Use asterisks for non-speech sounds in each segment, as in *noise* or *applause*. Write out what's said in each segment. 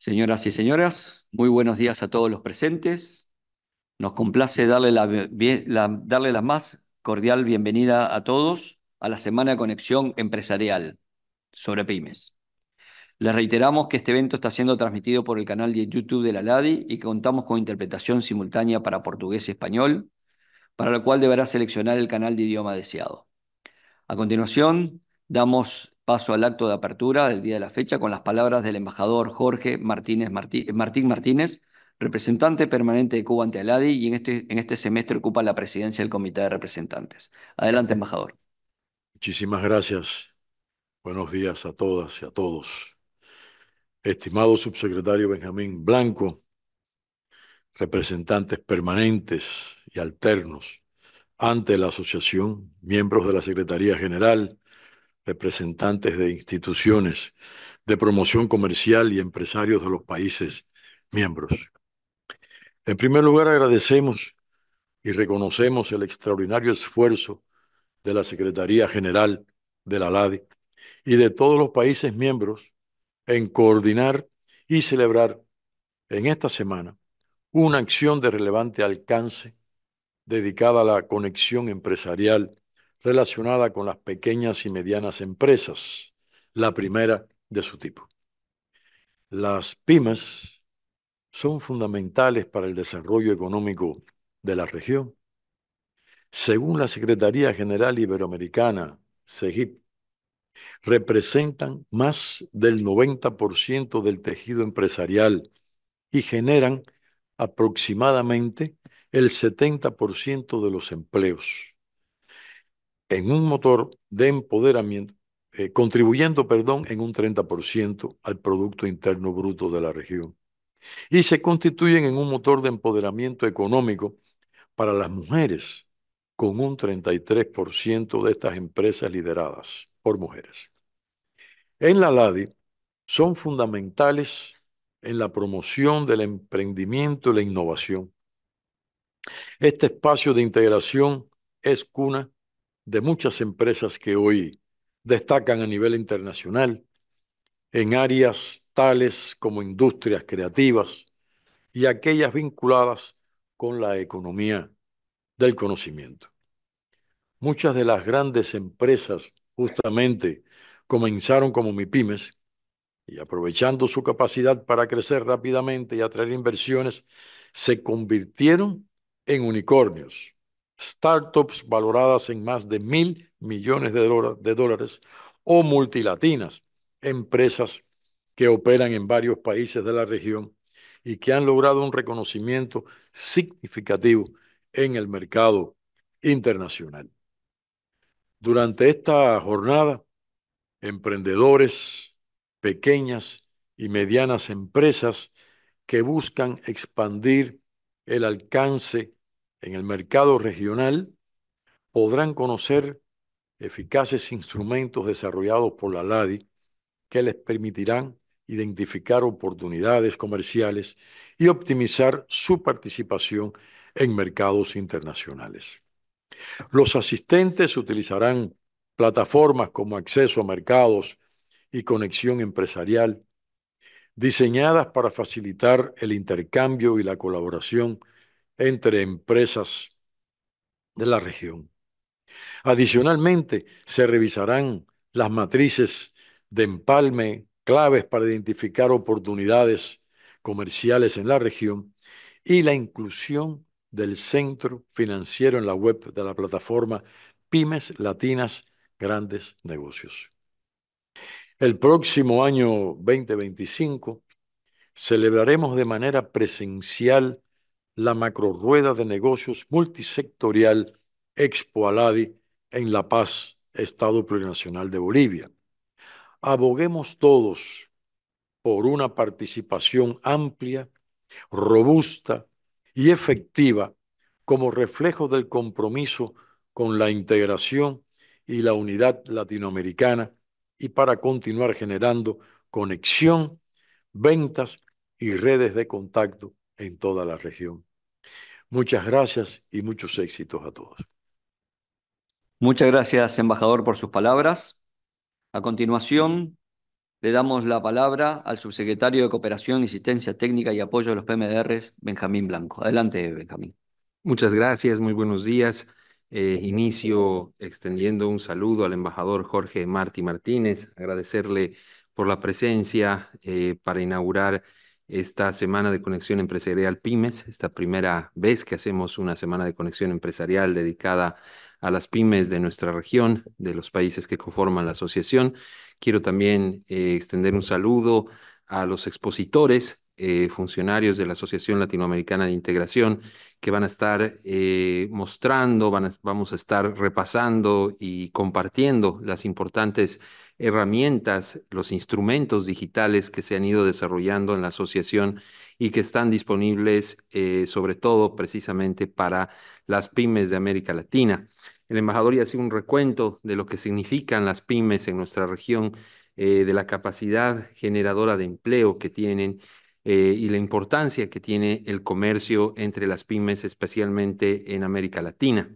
Señoras y señores, muy buenos días a todos los presentes. Nos complace darle la, darle más cordial bienvenida a todos a la Semana de Conexión Empresarial sobre Pymes. Les reiteramos que este evento está siendo transmitido por el canal de YouTube de la LADI y que contamos con interpretación simultánea para portugués y español, para lo cual deberá seleccionar el canal de idioma deseado. A continuación, damos Paso al acto de apertura del día de la fecha con las palabras del embajador Jorge Martínez Martín Martínez, representante permanente de Cuba ante Aladi y en este, en este semestre ocupa la presidencia del Comité de Representantes. Adelante, embajador. Muchísimas gracias. Buenos días a todas y a todos. Estimado subsecretario Benjamín Blanco, representantes permanentes y alternos ante la asociación, miembros de la Secretaría General, representantes de instituciones de promoción comercial y empresarios de los países miembros. En primer lugar, agradecemos y reconocemos el extraordinario esfuerzo de la Secretaría General de la LADI y de todos los países miembros en coordinar y celebrar en esta semana una acción de relevante alcance dedicada a la conexión empresarial relacionada con las pequeñas y medianas empresas, la primera de su tipo. Las pymes son fundamentales para el desarrollo económico de la región. Según la Secretaría General Iberoamericana, SEGIP, representan más del 90% del tejido empresarial y generan aproximadamente el 70% de los empleos en un motor de empoderamiento, eh, contribuyendo, perdón, en un 30% al Producto Interno Bruto de la región. Y se constituyen en un motor de empoderamiento económico para las mujeres, con un 33% de estas empresas lideradas por mujeres. En la LADI son fundamentales en la promoción del emprendimiento y la innovación. Este espacio de integración es cuna de muchas empresas que hoy destacan a nivel internacional en áreas tales como industrias creativas y aquellas vinculadas con la economía del conocimiento. Muchas de las grandes empresas justamente comenzaron como MIPIMES y aprovechando su capacidad para crecer rápidamente y atraer inversiones, se convirtieron en unicornios startups valoradas en más de mil millones de, dólares o multilatinas, empresas que operan en varios países de la región y que han logrado un reconocimiento significativo en el mercado internacional. Durante esta jornada, emprendedores, pequeñas y medianas empresas que buscan expandir el alcance en el mercado regional podrán conocer eficaces instrumentos desarrollados por la LADI que les permitirán identificar oportunidades comerciales y optimizar su participación en mercados internacionales. Los asistentes utilizarán plataformas como acceso a mercados y conexión empresarial, diseñadas para facilitar el intercambio y la colaboración entre empresas de la región. Adicionalmente, se revisarán las matrices de empalme, claves para identificar oportunidades comerciales en la región y la inclusión del centro financiero en la web de la plataforma Pymes Latinas Grandes Negocios. El próximo año 2025 celebraremos de manera presencial la macrorueda de negocios multisectorial Expo Aladi en La Paz, Estado Plurinacional de Bolivia. Aboguemos todos por una participación amplia, robusta y efectiva como reflejo del compromiso con la integración y la unidad latinoamericana y para continuar generando conexión, ventas y redes de contacto en toda la región. Muchas gracias y muchos éxitos a todos. Muchas gracias, embajador, por sus palabras. A continuación, le damos la palabra al subsecretario de Cooperación, Asistencia Técnica y Apoyo de los PMDRs, Benjamín Blanco. Adelante, Benjamín. Muchas gracias, muy buenos días. Eh, inicio extendiendo un saludo al embajador Jorge Martí Martínez, agradecerle por la presencia eh, para inaugurar esta semana de conexión empresarial pymes, esta primera vez que hacemos una semana de conexión empresarial dedicada a las pymes de nuestra región, de los países que conforman la asociación. Quiero también eh, extender un saludo a los expositores eh, funcionarios de la Asociación Latinoamericana de Integración que van a estar eh, mostrando, vamos a estar repasando y compartiendo las importantes herramientas, los instrumentos digitales que se han ido desarrollando en la asociación y que están disponibles eh, sobre todo precisamente para las pymes de América Latina. El embajador ya sido un recuento de lo que significan las pymes en nuestra región, de la capacidad generadora de empleo que tienen eh, y la importancia que tiene el comercio entre las pymes, especialmente en América Latina.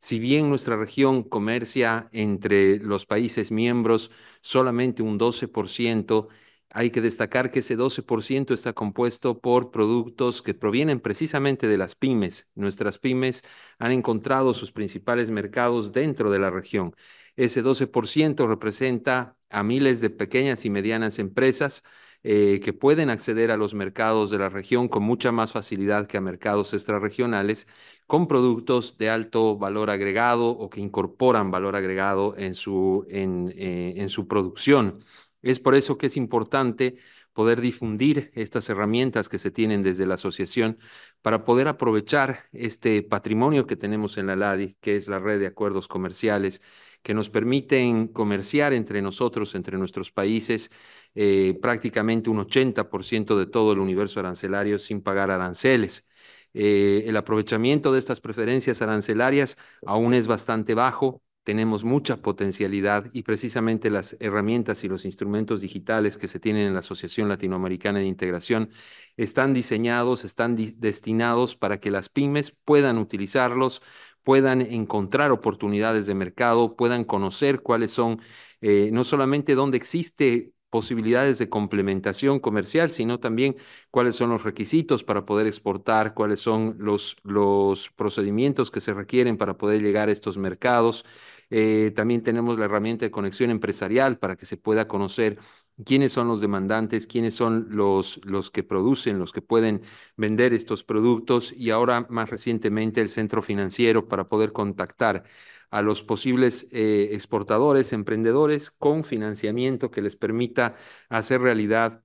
Si bien nuestra región comercia entre los países miembros solamente un 12%, hay que destacar que ese 12% está compuesto por productos que provienen precisamente de las pymes. Nuestras pymes han encontrado sus principales mercados dentro de la región. Ese 12% representa a miles de pequeñas y medianas empresas eh, que pueden acceder a los mercados de la región con mucha más facilidad que a mercados extrarregionales, con productos de alto valor agregado o que incorporan valor agregado en su, eh, en su producción. Es por eso que es importante poder difundir estas herramientas que se tienen desde la asociación para poder aprovechar este patrimonio que tenemos en la LADI, que es la red de acuerdos comerciales, que nos permiten comerciar entre nosotros, entre nuestros países, eh, prácticamente un 80% de todo el universo arancelario sin pagar aranceles. Eh, el aprovechamiento de estas preferencias arancelarias aún es bastante bajo, tenemos mucha potencialidad y precisamente las herramientas y los instrumentos digitales que se tienen en la Asociación Latinoamericana de Integración están diseñados, están destinados para que las pymes puedan utilizarlos, puedan encontrar oportunidades de mercado, puedan conocer cuáles son, eh, no solamente dónde existe posibilidades de complementación comercial, sino también cuáles son los requisitos para poder exportar, cuáles son los, los procedimientos que se requieren para poder llegar a estos mercados. Eh, también tenemos la herramienta de conexión empresarial para que se pueda conocer quiénes son los demandantes, quiénes son los, los que producen, los que pueden vender estos productos y ahora más recientemente el centro financiero para poder contactar a los posibles eh, exportadores, emprendedores, con financiamiento que les permita hacer realidad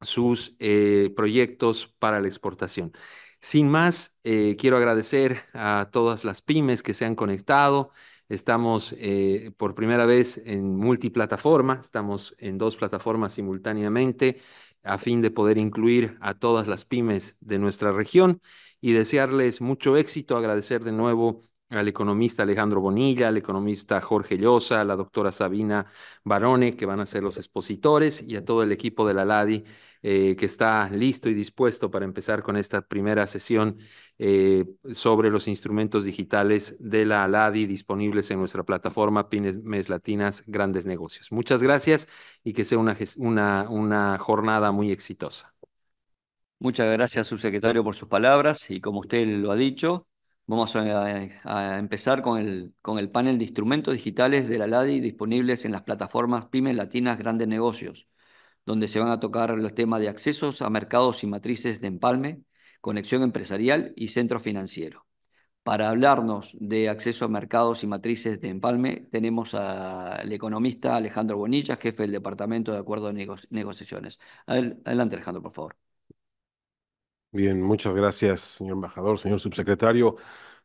sus eh, proyectos para la exportación. Sin más, eh, quiero agradecer a todas las pymes que se han conectado. Estamos por primera vez en multiplataforma, estamos en dos plataformas simultáneamente a fin de poder incluir a todas las pymes de nuestra región y desearles mucho éxito, agradecer de nuevo al economista Alejandro Bonilla, al economista Jorge Llosa, a la doctora Sabina Barone, que van a ser los expositores, y a todo el equipo de la LADI eh, que está listo y dispuesto para empezar con esta primera sesión eh, sobre los instrumentos digitales de la LADI disponibles en nuestra plataforma Pymes Latinas Grandes Negocios. Muchas gracias y que sea una, una, una jornada muy exitosa. Muchas gracias, subsecretario, por sus palabras y como usted lo ha dicho, Vamos a, empezar con el, panel de instrumentos digitales de la LADI disponibles en las plataformas PYME Latinas Grandes Negocios, donde se van a tocar los temas de accesos a mercados y matrices de empalme, conexión empresarial y centro financiero. Para hablarnos de acceso a mercados y matrices de empalme, tenemos al economista Alejandro Bonilla, jefe del Departamento de Acuerdos de Negociaciones. Adelante, Alejandro, por favor. Bien, muchas gracias, señor embajador, señor subsecretario.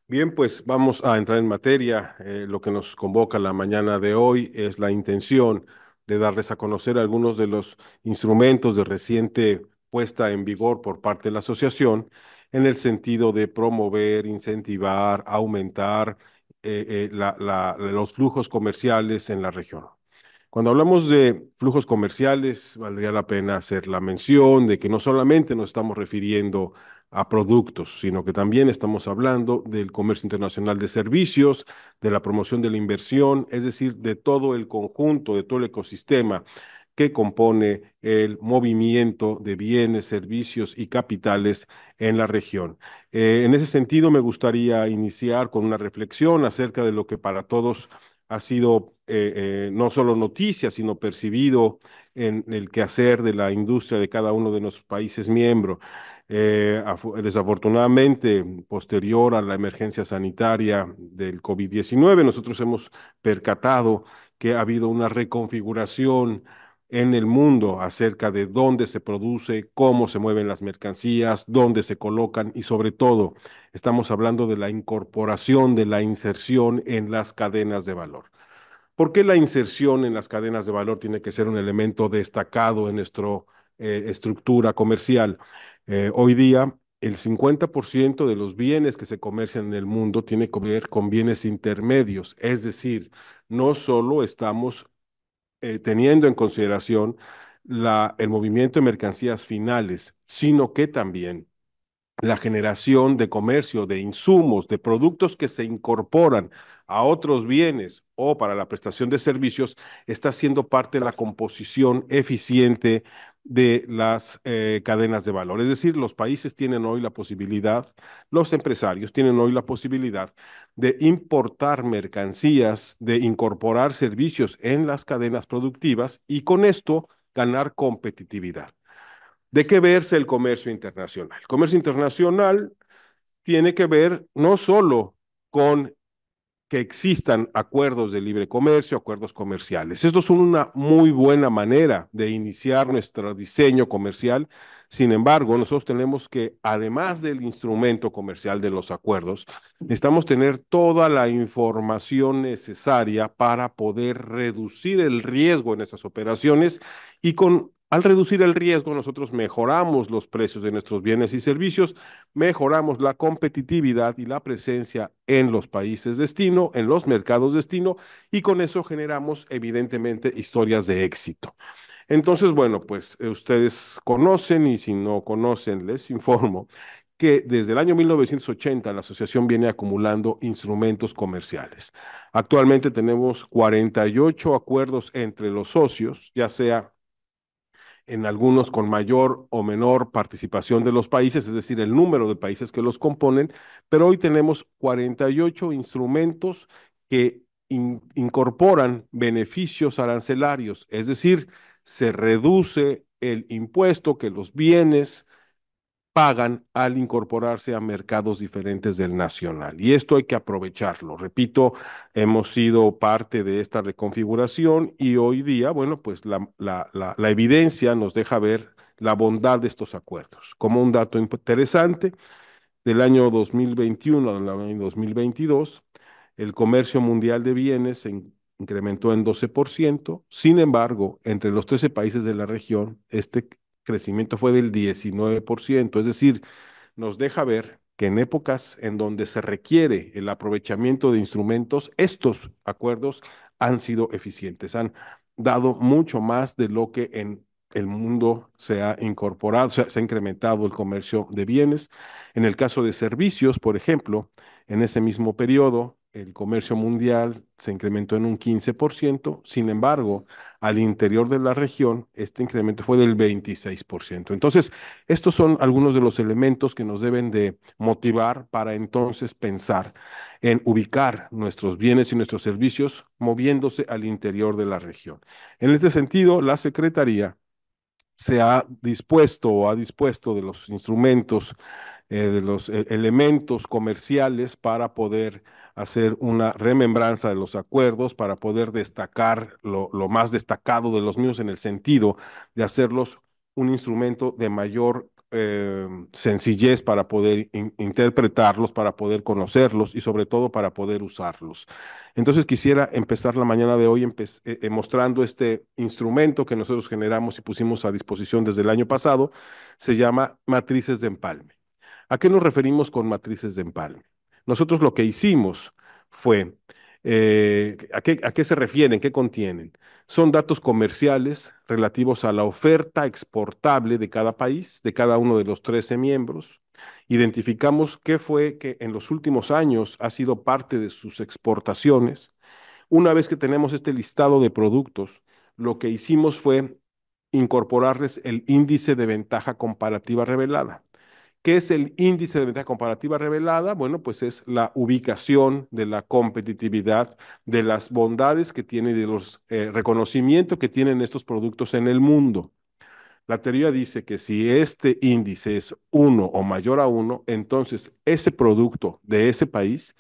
Bien, pues vamos a entrar en materia. Eh, lo que nos convoca la mañana de hoy es la intención de darles a conocer algunos de los instrumentos de reciente puesta en vigor por parte de la asociación en el sentido de promover, incentivar, aumentar eh, eh, los flujos comerciales en la región. Cuando hablamos de flujos comerciales, valdría la pena hacer la mención de que no solamente nos estamos refiriendo a productos, sino que también estamos hablando del comercio internacional de servicios, de la promoción de la inversión, es decir, de todo el conjunto, de todo el ecosistema que compone el movimiento de bienes, servicios y capitales en la región. Eh, en ese sentido, me gustaría iniciar con una reflexión acerca de lo que para todos ha sido eh, eh, no solo noticia, sino percibido en el quehacer de la industria de cada uno de nuestros países miembros. Eh, desafortunadamente, posterior a la emergencia sanitaria del COVID-19, nosotros hemos percatado que ha habido una reconfiguración en el mundo acerca de dónde se produce, cómo se mueven las mercancías, dónde se colocan y sobre todo estamos hablando de la incorporación, de la inserción en las cadenas de valor. ¿Por qué la inserción en las cadenas de valor tiene que ser un elemento destacado en nuestra eh, estructura comercial? Eh, hoy día el 50% de los bienes que se comercian en el mundo tiene que ver con bienes intermedios, es decir, no solo estamos eh, teniendo en consideración la, el movimiento de mercancías finales, sino que también la generación de comercio, de insumos, de productos que se incorporan a otros bienes o para la prestación de servicios está siendo parte de la composición eficiente de las eh, cadenas de valor. Es decir, los países tienen hoy la posibilidad, los empresarios tienen hoy la posibilidad de importar mercancías, de incorporar servicios en las cadenas productivas y con esto ganar competitividad. ¿De qué verse el comercio internacional? El comercio internacional tiene que ver no solo con que existan acuerdos de libre comercio, acuerdos comerciales. Esto son una muy buena manera de iniciar nuestro diseño comercial. Sin embargo, nosotros tenemos que, además del instrumento comercial de los acuerdos, necesitamos tener toda la información necesaria para poder reducir el riesgo en esas operaciones y con al reducir el riesgo, nosotros mejoramos los precios de nuestros bienes y servicios, mejoramos la competitividad y la presencia en los países destino, en los mercados destino, y con eso generamos evidentemente historias de éxito. Entonces, bueno, pues eh, ustedes conocen y si no conocen, les informo que desde el año 1980 la asociación viene acumulando instrumentos comerciales. Actualmente tenemos 48 acuerdos entre los socios, ya sea en algunos con mayor o menor participación de los países, es decir, el número de países que los componen, pero hoy tenemos 48 instrumentos que incorporan beneficios arancelarios, es decir, se reduce el impuesto que los bienes pagan al incorporarse a mercados diferentes del nacional. Y esto hay que aprovecharlo. Repito, hemos sido parte de esta reconfiguración y hoy día, bueno, pues la, evidencia nos deja ver la bondad de estos acuerdos. Como un dato interesante, del año 2021 al año 2022, el comercio mundial de bienes se incrementó en 12%, sin embargo, entre los 13 países de la región, este crecimiento fue del 19%, es decir, nos deja ver que en épocas en donde se requiere el aprovechamiento de instrumentos, estos acuerdos han sido eficientes, han dado mucho más de lo que en el mundo se ha incorporado, se ha incrementado el comercio de bienes. En el caso de servicios, por ejemplo, en ese mismo periodo, el comercio mundial se incrementó en un 15%, sin embargo, al interior de la región, este incremento fue del 26%. Entonces, estos son algunos de los elementos que nos deben de motivar para entonces pensar en ubicar nuestros bienes y nuestros servicios moviéndose al interior de la región. En este sentido, la Secretaría se ha dispuesto o ha dispuesto de los instrumentos eh, de los eh, elementos comerciales para poder hacer una remembranza de los acuerdos, para poder destacar lo, más destacado de los mismos en el sentido de hacerlos un instrumento de mayor eh, sencillez para poder interpretarlos, para poder conocerlos y sobre todo para poder usarlos. Entonces quisiera empezar la mañana de hoy mostrando este instrumento que nosotros generamos y pusimos a disposición desde el año pasado. Se llama matrices de empalme. ¿A qué nos referimos con matrices de empalme? Nosotros lo que hicimos fue, eh, ¿a, qué, ¿a qué se refieren? ¿Qué contienen? Son datos comerciales relativos a la oferta exportable de cada país, de cada uno de los 13 miembros. Identificamos qué fue que en los últimos años ha sido parte de sus exportaciones. Una vez que tenemos este listado de productos, lo que hicimos fue incorporarles el índice de ventaja comparativa revelada. ¿Qué es el índice de ventaja comparativa revelada? Bueno, pues es la ubicación de la competitividad, de las bondades que tiene, de los eh, reconocimientos que tienen estos productos en el mundo. La teoría dice que si este índice es 1 o mayor a 1, entonces ese producto de ese país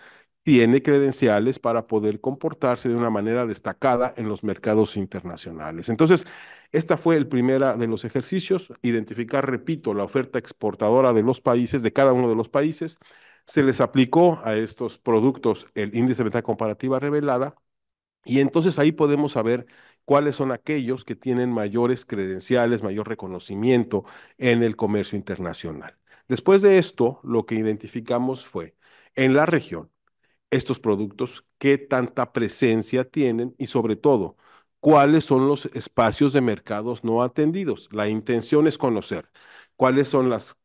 tiene credenciales para poder comportarse de una manera destacada en los mercados internacionales. Entonces, esta fue el primera de los ejercicios, identificar, repito, la oferta exportadora de los países, de cada uno de los países. Se les aplicó a estos productos el índice de ventaja comparativa revelada y entonces ahí podemos saber cuáles son aquellos que tienen mayores credenciales, mayor reconocimiento en el comercio internacional. Después de esto, lo que identificamos fue en la región estos productos, qué tanta presencia tienen y sobre todo, cuáles son los espacios de mercados no atendidos. La intención es conocer cuáles son las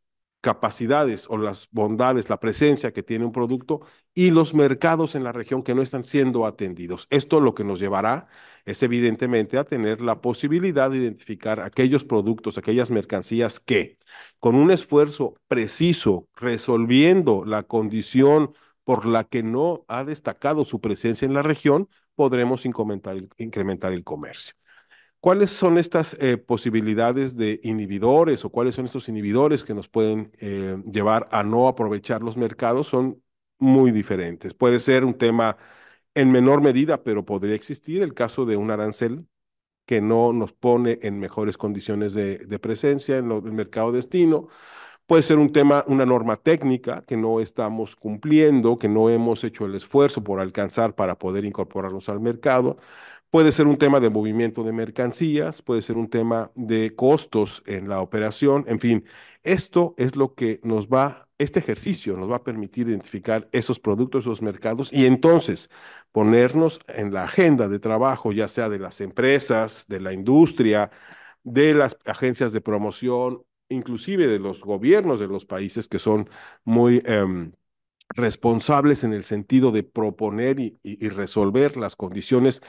capacidades o las bondades, la presencia que tiene un producto y los mercados en la región que no están siendo atendidos. Esto lo que nos llevará es evidentemente a tener la posibilidad de identificar aquellos productos, aquellas mercancías que con un esfuerzo preciso, resolviendo la condición por la que no ha destacado su presencia en la región, podremos incrementar el, comercio. ¿Cuáles son estas eh, posibilidades de inhibidores o cuáles son estos inhibidores que nos pueden eh, llevar a no aprovechar los mercados? Son muy diferentes. Puede ser un tema en menor medida, pero podría existir el caso de un arancel que no nos pone en mejores condiciones de, presencia en el mercado destino. Puede ser un tema, una norma técnica que no estamos cumpliendo, que no hemos hecho el esfuerzo por alcanzar para poder incorporarnos al mercado. Puede ser un tema de movimiento de mercancías, puede ser un tema de costos en la operación, en fin, esto es lo que nos va, este ejercicio nos va a permitir identificar esos productos, esos mercados y entonces ponernos en la agenda de trabajo, ya sea de las empresas, de la industria, de las agencias de promoción inclusive de los gobiernos de los países que son muy em, responsables en el sentido de proponer y, resolver las condiciones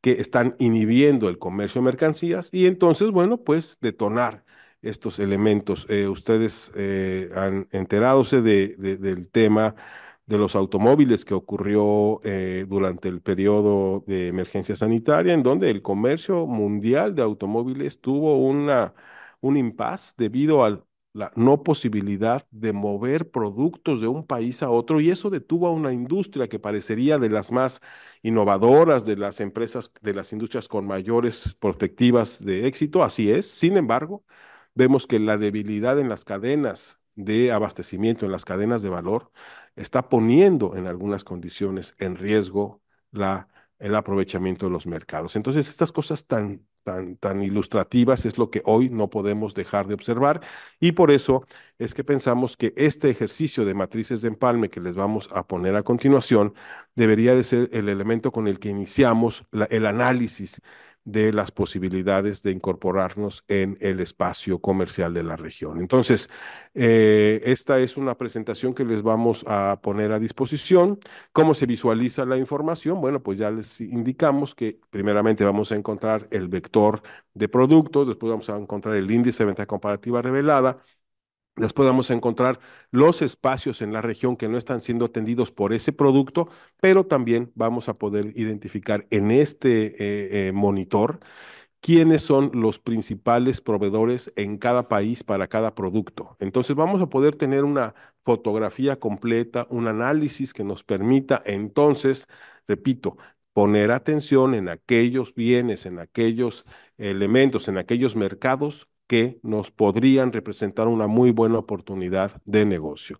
que están inhibiendo el comercio de mercancías y entonces, bueno, pues detonar estos elementos. Eh, ustedes eh, han enterado de, del tema de los automóviles que ocurrió eh, durante el periodo de emergencia sanitaria, en donde el comercio mundial de automóviles tuvo una un impasse debido a la no posibilidad de mover productos de un país a otro y eso detuvo a una industria que parecería de las más innovadoras, de las empresas, de las industrias con mayores perspectivas de éxito, así es. Sin embargo, vemos que la debilidad en las cadenas de abastecimiento, en las cadenas de valor, está poniendo en algunas condiciones en riesgo la, el aprovechamiento de los mercados. Entonces, estas cosas tan tan, ilustrativas es lo que hoy no podemos dejar de observar y por eso es que pensamos que este ejercicio de matrices de empalme que les vamos a poner a continuación debería de ser el elemento con el que iniciamos el análisis de las posibilidades de incorporarnos en el espacio comercial de la región. Entonces, eh, esta es una presentación que les vamos a poner a disposición. ¿Cómo se visualiza la información? Bueno, pues ya les indicamos que primeramente vamos a encontrar el vector de productos, después vamos a encontrar el índice de venta comparativa revelada, Después vamos a encontrar los espacios en la región que no están siendo atendidos por ese producto, pero también vamos a poder identificar en este eh, eh, monitor quiénes son los principales proveedores en cada país para cada producto. Entonces vamos a poder tener una fotografía completa, un análisis que nos permita entonces, repito, poner atención en aquellos bienes, en aquellos elementos, en aquellos mercados que nos podrían representar una muy buena oportunidad de negocio.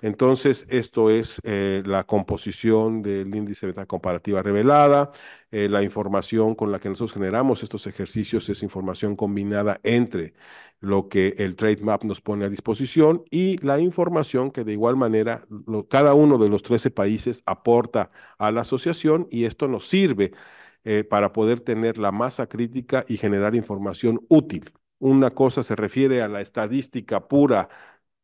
Entonces, esto es eh, la composición del índice de venta comparativa revelada, eh, la información con la que nosotros generamos estos ejercicios es información combinada entre lo que el Trade Map nos pone a disposición y la información que de igual manera cada uno de los 13 países aporta a la asociación y esto nos sirve eh, para poder tener la masa crítica y generar información útil una cosa se refiere a la estadística pura,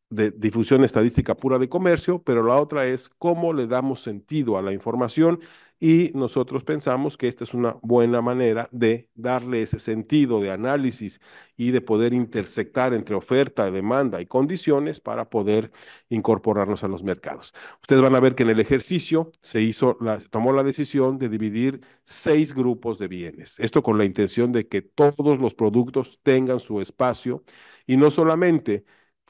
de difusión estadística pura de comercio, pero la otra es cómo le damos sentido a la información y nosotros pensamos que esta es una buena manera de darle ese sentido de análisis y de poder intersectar entre oferta, demanda y condiciones para poder incorporarnos a los mercados. Ustedes van a ver que en el ejercicio se hizo, la, tomó la decisión de dividir seis grupos de bienes. Esto con la intención de que todos los productos tengan su espacio y no solamente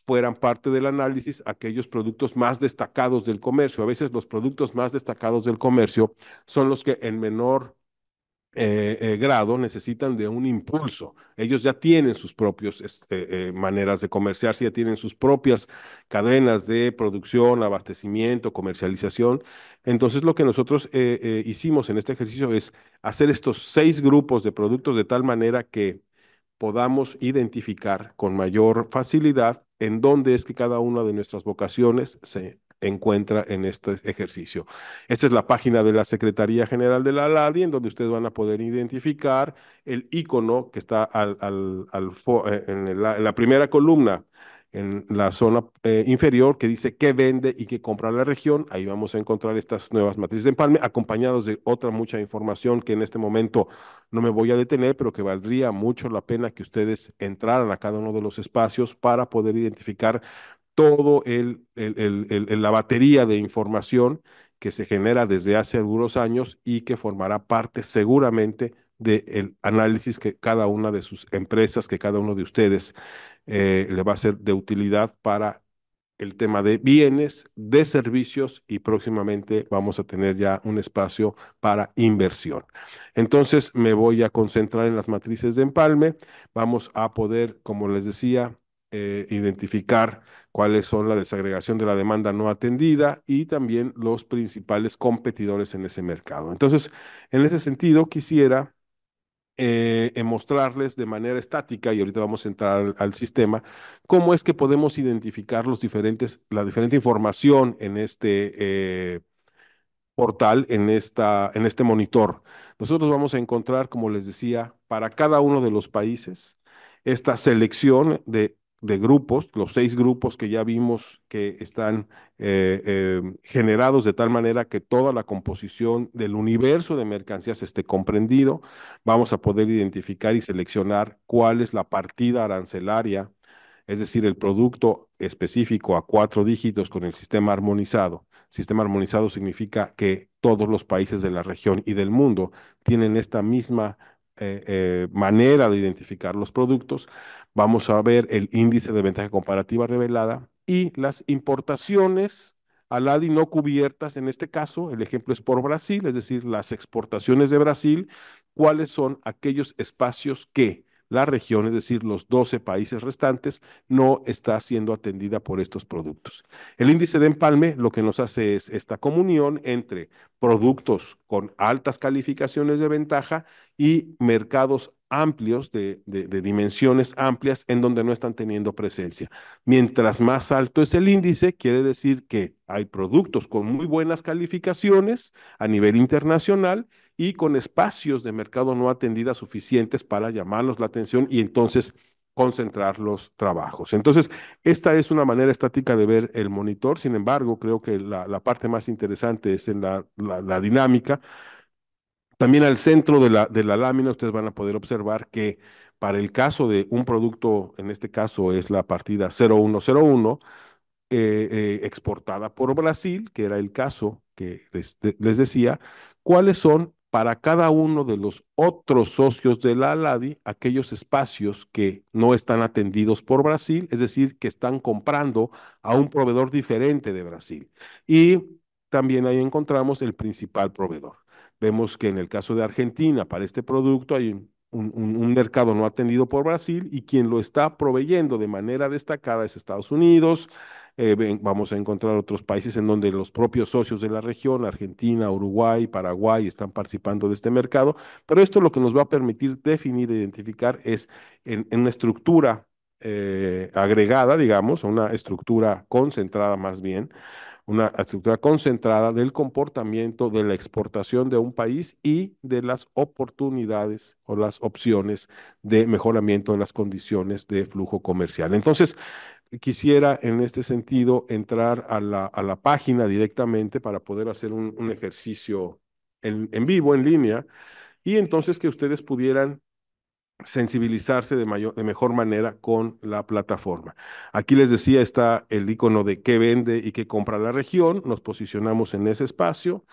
fueran parte del análisis aquellos productos más destacados del comercio. A veces los productos más destacados del comercio son los que en menor eh, eh, grado necesitan de un impulso. Ellos ya tienen sus propias este, eh, maneras de comerciarse, ya tienen sus propias cadenas de producción, abastecimiento, comercialización. Entonces lo que nosotros hicimos en este ejercicio es hacer estos seis grupos de productos de tal manera que podamos identificar con mayor facilidad en dónde es que cada una de nuestras vocaciones se encuentra en este ejercicio. Esta es la página de la Secretaría General de la LADI, en donde ustedes van a poder identificar el icono que está al, eh, en la primera columna en la zona eh, inferior que dice qué vende y qué compra la región. Ahí vamos a encontrar estas nuevas matrices de empalme, acompañados de otra mucha información que en este momento no me voy a detener, pero que valdría mucho la pena que ustedes entraran a cada uno de los espacios para poder identificar todo el, la batería de información que se genera desde hace algunos años y que formará parte seguramente del análisis que cada una de sus empresas, que cada uno de ustedes eh, le va a ser de utilidad para el tema de bienes, de servicios y próximamente vamos a tener ya un espacio para inversión. Entonces me voy a concentrar en las matrices de empalme. Vamos a poder, como les decía, eh, identificar cuáles son la desagregación de la demanda no atendida y también los principales competidores en ese mercado. Entonces, en ese sentido, quisiera eh, en mostrarles de manera estática, y ahorita vamos a entrar al, sistema, cómo es que podemos identificar los diferentes, la diferente información en este eh, portal, en, esta, en este monitor. Nosotros vamos a encontrar, como les decía, para cada uno de los países, esta selección de de grupos, los seis grupos que ya vimos que están eh, eh, generados de tal manera que toda la composición del universo de mercancías esté comprendido, vamos a poder identificar y seleccionar cuál es la partida arancelaria, es decir, el producto específico a cuatro dígitos con el sistema armonizado. Sistema armonizado significa que todos los países de la región y del mundo tienen esta misma eh, eh, manera de identificar los productos, vamos a ver el índice de ventaja comparativa revelada y las importaciones al ADI no cubiertas, en este caso, el ejemplo es por Brasil, es decir, las exportaciones de Brasil, cuáles son aquellos espacios que la región, es decir, los 12 países restantes, no está siendo atendida por estos productos. El índice de empalme lo que nos hace es esta comunión entre productos con altas calificaciones de ventaja y mercados amplios, de, de, dimensiones amplias, en donde no están teniendo presencia. Mientras más alto es el índice, quiere decir que hay productos con muy buenas calificaciones a nivel internacional y con espacios de mercado no atendidas suficientes para llamarnos la atención y entonces concentrar los trabajos. Entonces, esta es una manera estática de ver el monitor, sin embargo, creo que la, parte más interesante es en la, dinámica. También al centro de la, de la lámina ustedes van a poder observar que para el caso de un producto, en este caso es la partida 0101, eh, eh, exportada por Brasil, que era el caso que les decía, cuáles son para cada uno de los otros socios de la ALADI aquellos espacios que no están atendidos por Brasil, es decir, que están comprando a un proveedor diferente de Brasil. Y también ahí encontramos el principal proveedor. Vemos que en el caso de Argentina, para este producto hay un, mercado no atendido por Brasil y quien lo está proveyendo de manera destacada es Estados Unidos, eh, vamos a encontrar otros países en donde los propios socios de la región, Argentina, Uruguay, Paraguay, están participando de este mercado, pero esto lo que nos va a permitir definir e identificar es en, una estructura eh, agregada, digamos, una estructura concentrada más bien, una estructura concentrada del comportamiento de la exportación de un país y de las oportunidades o las opciones de mejoramiento de las condiciones de flujo comercial. Entonces, quisiera en este sentido entrar a la, a la página directamente para poder hacer un, ejercicio en, en, vivo, en línea, y entonces que ustedes pudieran sensibilizarse de, mayor, de mejor manera con la plataforma. Aquí les decía, está el icono de qué vende y qué compra la región, nos posicionamos en ese espacio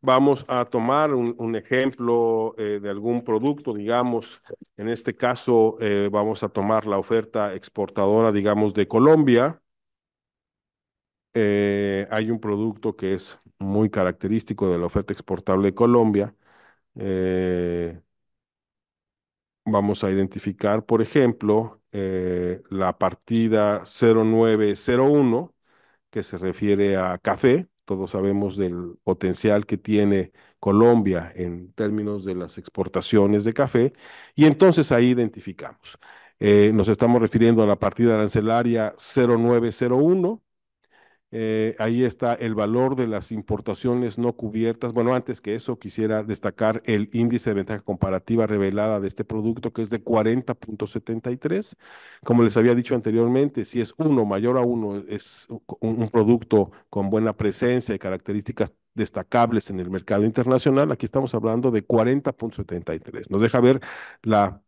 vamos a tomar un, ejemplo eh, de algún producto, digamos, en este caso eh, vamos a tomar la oferta exportadora, digamos, de Colombia. Eh, hay un producto que es muy característico de la oferta exportable de Colombia. vamos a identificar, por ejemplo, la partida 0901, que se refiere a café todos sabemos del potencial que tiene Colombia en términos de las exportaciones de café y entonces ahí identificamos. Eh, nos estamos refiriendo a la partida arancelaria 0901 eh, ahí está el valor de las importaciones no cubiertas. Bueno, antes que eso, quisiera destacar el índice de ventaja comparativa revelada de este producto, que es de 40.73. Como les había dicho anteriormente, si es uno mayor a uno, es un, un producto con buena presencia y características destacables en el mercado internacional. Aquí estamos hablando de 40.73. Nos deja ver la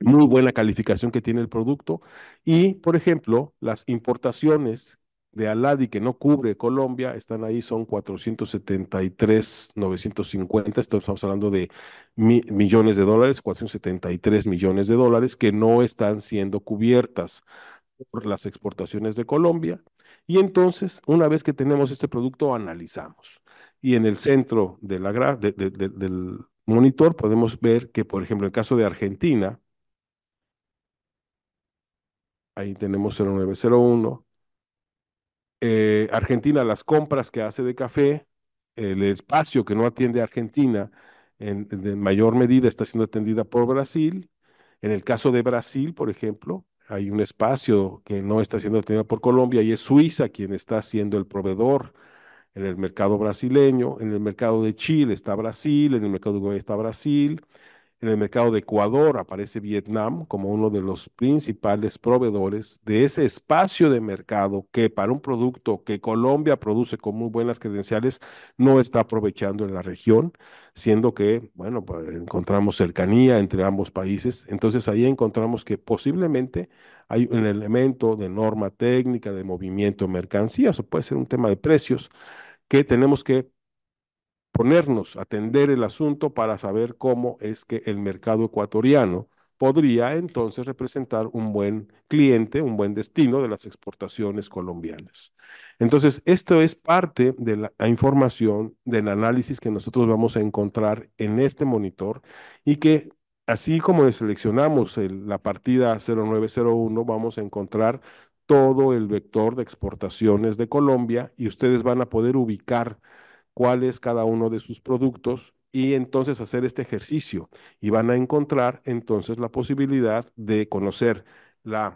muy buena calificación que tiene el producto. Y, por ejemplo, las importaciones de Aladi que no cubre Colombia, están ahí, son 473.950, estamos hablando de millones de dólares, 473 millones de dólares que no están siendo cubiertas por las exportaciones de Colombia. Y entonces, una vez que tenemos este producto, analizamos. Y en el centro del monitor podemos ver que, por ejemplo, en el caso de Argentina, ahí tenemos 0901, eh, Argentina las compras que hace de café, el espacio que no atiende Argentina en, en, mayor medida está siendo atendida por Brasil. En el caso de Brasil, por ejemplo, hay un espacio que no está siendo atendido por Colombia y es Suiza quien está siendo el proveedor en el mercado brasileño, en el mercado de Chile está Brasil, en el mercado de Uruguay está Brasil, en el mercado de Ecuador aparece Vietnam como uno de los principales proveedores de ese espacio de mercado que para un producto que Colombia produce con muy buenas credenciales no está aprovechando en la región, siendo que, bueno, pues encontramos cercanía entre ambos países. Entonces ahí encontramos que posiblemente hay un elemento de norma técnica, de movimiento de mercancías, o puede ser un tema de precios que tenemos que ponernos a atender el asunto para saber cómo es que el mercado ecuatoriano podría entonces representar un buen cliente, un buen destino de las exportaciones colombianas. Entonces, esto es parte de la información, del análisis que nosotros vamos a encontrar en este monitor y que así como seleccionamos la partida 0901, vamos a encontrar todo el vector de exportaciones de Colombia y ustedes van a poder ubicar cuál es cada uno de sus productos y entonces hacer este ejercicio y van a encontrar entonces la posibilidad de conocer las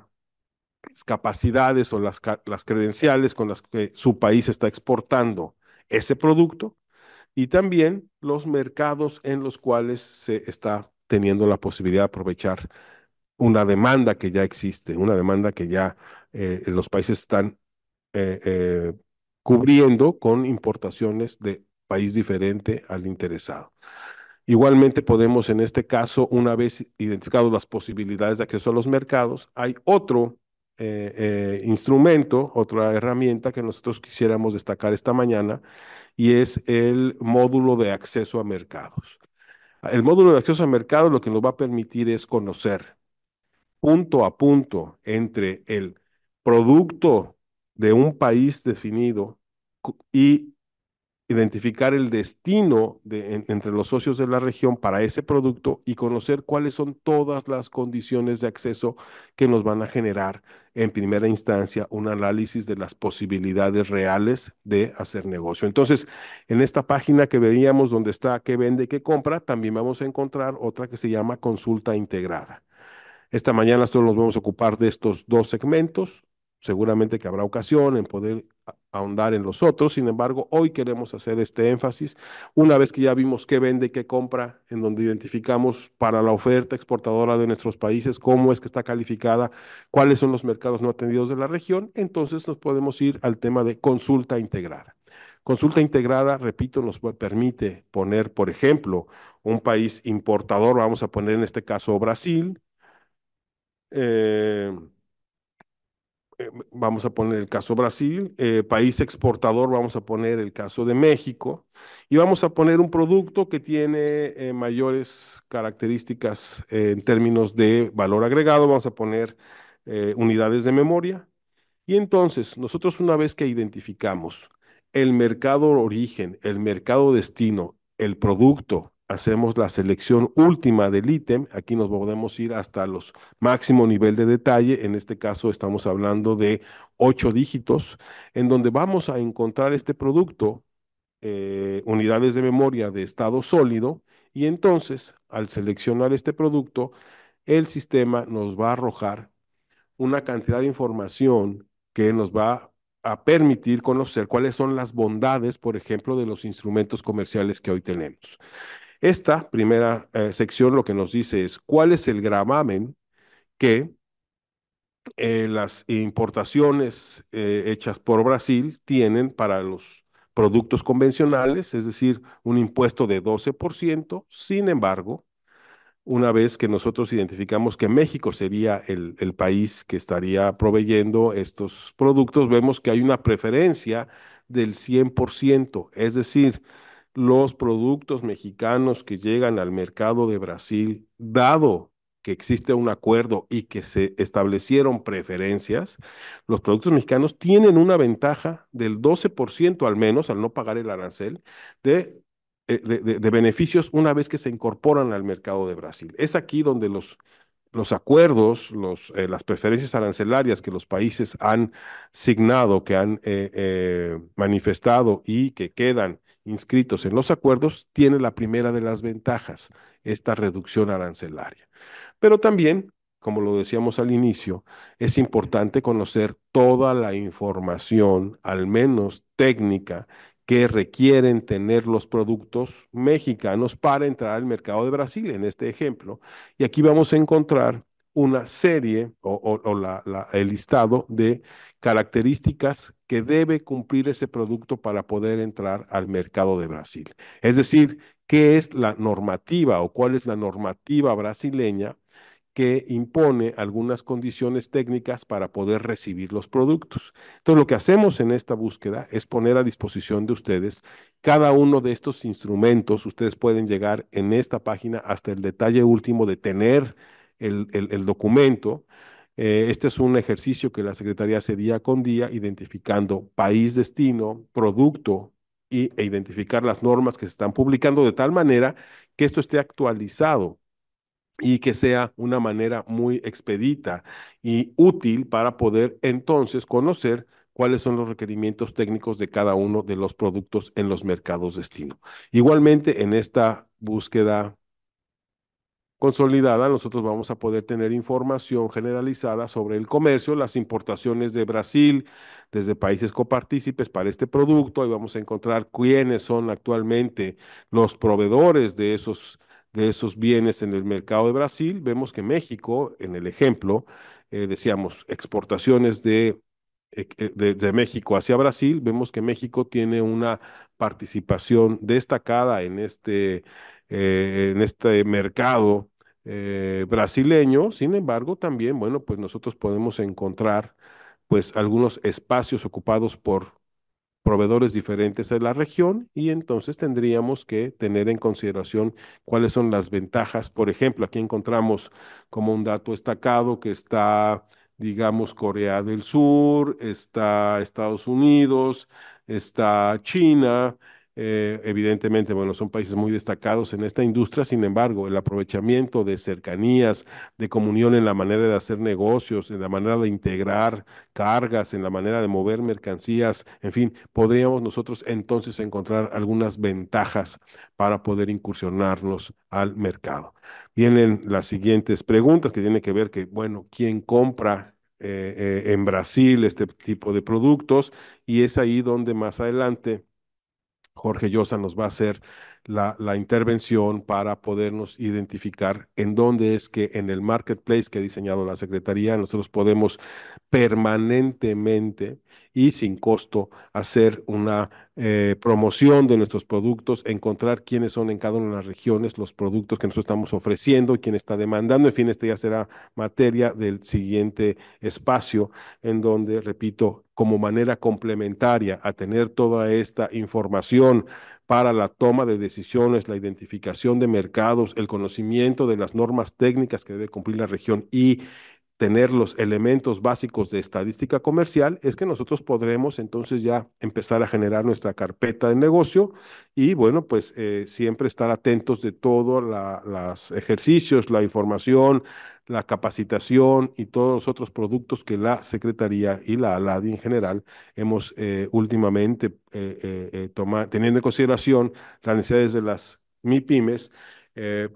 capacidades o las, las, credenciales con las que su país está exportando ese producto y también los mercados en los cuales se está teniendo la posibilidad de aprovechar una demanda que ya existe, una demanda que ya eh, los países están eh, eh, cubriendo con importaciones de país diferente al interesado. Igualmente podemos, en este caso, una vez identificadas las posibilidades de acceso a los mercados, hay otro eh, eh, instrumento, otra herramienta que nosotros quisiéramos destacar esta mañana, y es el módulo de acceso a mercados. El módulo de acceso a mercados lo que nos va a permitir es conocer punto a punto entre el producto de un país definido y identificar el destino entre los socios de la región para ese producto y conocer cuáles son todas las condiciones de acceso que nos van a generar en primera instancia un análisis de las posibilidades reales de hacer negocio. Entonces, en esta página que veíamos donde está qué vende, qué compra, también vamos a encontrar otra que se llama consulta integrada. Esta mañana solo nos vamos a ocupar de estos dos segmentos, Seguramente que habrá ocasión en poder ahondar en los otros, sin embargo, hoy queremos hacer este énfasis, una vez que ya vimos qué vende, y qué compra, en donde identificamos para la oferta exportadora de nuestros países, cómo es que está calificada, cuáles son los mercados no atendidos de la región, entonces nos podemos ir al tema de consulta integrada. Consulta integrada, repito, nos permite poner, por ejemplo, un país importador, vamos a poner en este caso Brasil, eh, vamos a poner el caso Brasil, eh, país exportador, vamos a poner el caso de México, y vamos a poner un producto que tiene eh, mayores características eh, en términos de valor agregado, vamos a poner unidades de memoria. Y entonces, nosotros una vez que identificamos el mercado origen, el mercado destino, el producto hacemos la selección última del ítem. Aquí nos podemos ir hasta los máximo nivel de detalle. En este caso estamos hablando de ocho dígitos, en donde vamos a encontrar este producto, eh, unidades de memoria de estado sólido, y entonces al seleccionar este producto, el sistema nos va a arrojar una cantidad de información que nos va a permitir conocer cuáles son las bondades, por ejemplo, de los instrumentos comerciales que hoy tenemos. Esta primera eh, sección lo que nos dice es cuál es el gravamen que eh, las importaciones eh, hechas por Brasil tienen para los productos convencionales, es decir, un impuesto de 12%. Sin embargo, una vez que nosotros identificamos que México sería el, el país que estaría proveyendo estos productos, vemos que hay una preferencia del 100%, es decir, los productos mexicanos que llegan al mercado de Brasil, dado que existe un acuerdo y que se establecieron preferencias, los productos mexicanos tienen una ventaja del 12% al menos, al no pagar el arancel, eh, de, de, beneficios una vez que se incorporan al mercado de Brasil. Es aquí donde los, los acuerdos, los, eh, las preferencias arancelarias que los países han signado, que han eh, manifestado y que quedan inscritos en los acuerdos tiene la primera de las ventajas, esta reducción arancelaria. Pero también, como lo decíamos al inicio, es importante conocer toda la información, al menos técnica, que requieren tener los productos mexicanos para entrar al mercado de Brasil, en este ejemplo. Y aquí vamos a encontrar una serie o, el listado de características que debe cumplir ese producto para poder entrar al mercado de Brasil. Es decir, ¿qué es la normativa o cuál es la normativa brasileña que impone algunas condiciones técnicas para poder recibir los productos. Entonces, lo que hacemos en esta búsqueda es poner a disposición de ustedes cada uno de estos instrumentos. Ustedes pueden llegar en esta página hasta el detalle último de tener el, documento. Eh, este es un ejercicio que la Secretaría hace día con día, identificando país, destino, producto y, e identificar las normas que se están publicando de tal manera que esto esté actualizado y que sea una manera muy expedita y útil para poder entonces conocer cuáles son los requerimientos técnicos de cada uno de los productos en los mercados destino. Igualmente, en esta búsqueda consolidada, nosotros vamos a poder tener información generalizada sobre el comercio, las importaciones de Brasil desde países copartícipes para este producto. Ahí vamos a encontrar quiénes son actualmente los proveedores de esos, de esos bienes en el mercado de Brasil. Vemos que México, en el ejemplo, eh, decíamos exportaciones eh, eh, de de, México hacia Brasil, vemos que México tiene una participación destacada en este, en este mercado eh, brasileño. Sin embargo, también, bueno, pues nosotros podemos encontrar pues algunos espacios ocupados por proveedores diferentes de la región y entonces tendríamos que tener en consideración cuáles son las ventajas. Por ejemplo, aquí encontramos como un dato destacado que está, digamos, Corea del Sur, está Estados Unidos, está China, eh, evidentemente, bueno, son países muy destacados en esta industria, sin embargo, el aprovechamiento de cercanías, de comunión en la manera de hacer negocios, en la manera de integrar cargas, en la manera de mover mercancías, en fin, podríamos nosotros entonces encontrar algunas ventajas para poder incursionarnos al mercado. Vienen las siguientes preguntas que tienen que ver que, bueno, ¿quién compra eh, eh, en Brasil este tipo de productos? Y es ahí donde más adelante Jorge Llosa nos va a hacer la, intervención para podernos identificar en dónde es que en el marketplace que ha diseñado la Secretaría nosotros podemos permanentemente y sin costo hacer una eh, promoción de nuestros productos, encontrar quiénes son en cada una de las regiones los productos que nosotros estamos ofreciendo, quién está demandando. En fin, esta ya será materia del siguiente espacio en donde, repito, como manera complementaria a tener toda esta información para la toma de decisiones, la identificación de mercados, el conocimiento de las normas técnicas que debe cumplir la región y tener los elementos básicos de estadística comercial, es que nosotros podremos entonces ya empezar a generar nuestra carpeta de negocio y bueno, pues eh, siempre estar atentos de todos los ejercicios, la información, la capacitación y todos los otros productos que la Secretaría y la ALADI en general hemos eh, últimamente eh, teniendo en consideración las necesidades de las mipymes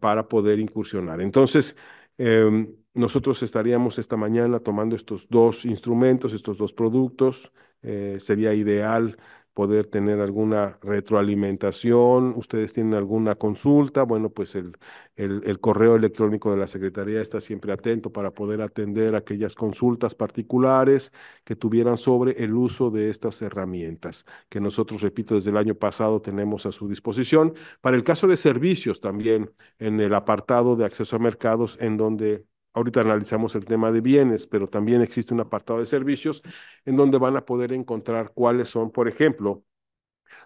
para poder incursionar. Entonces, em, nosotros estaríamos esta mañana tomando estos dos instrumentos, estos dos productos. Eh, sería ideal poder tener alguna retroalimentación, ustedes tienen alguna consulta, bueno, pues el, el, correo electrónico de la Secretaría está siempre atento para poder atender aquellas consultas particulares que tuvieran sobre el uso de estas herramientas que nosotros, repito, desde el año pasado tenemos a su disposición. Para el caso de servicios también, en el apartado de acceso a mercados, en donde Ahorita analizamos el tema de bienes, pero también existe un apartado de servicios en donde van a poder encontrar cuáles son, por ejemplo,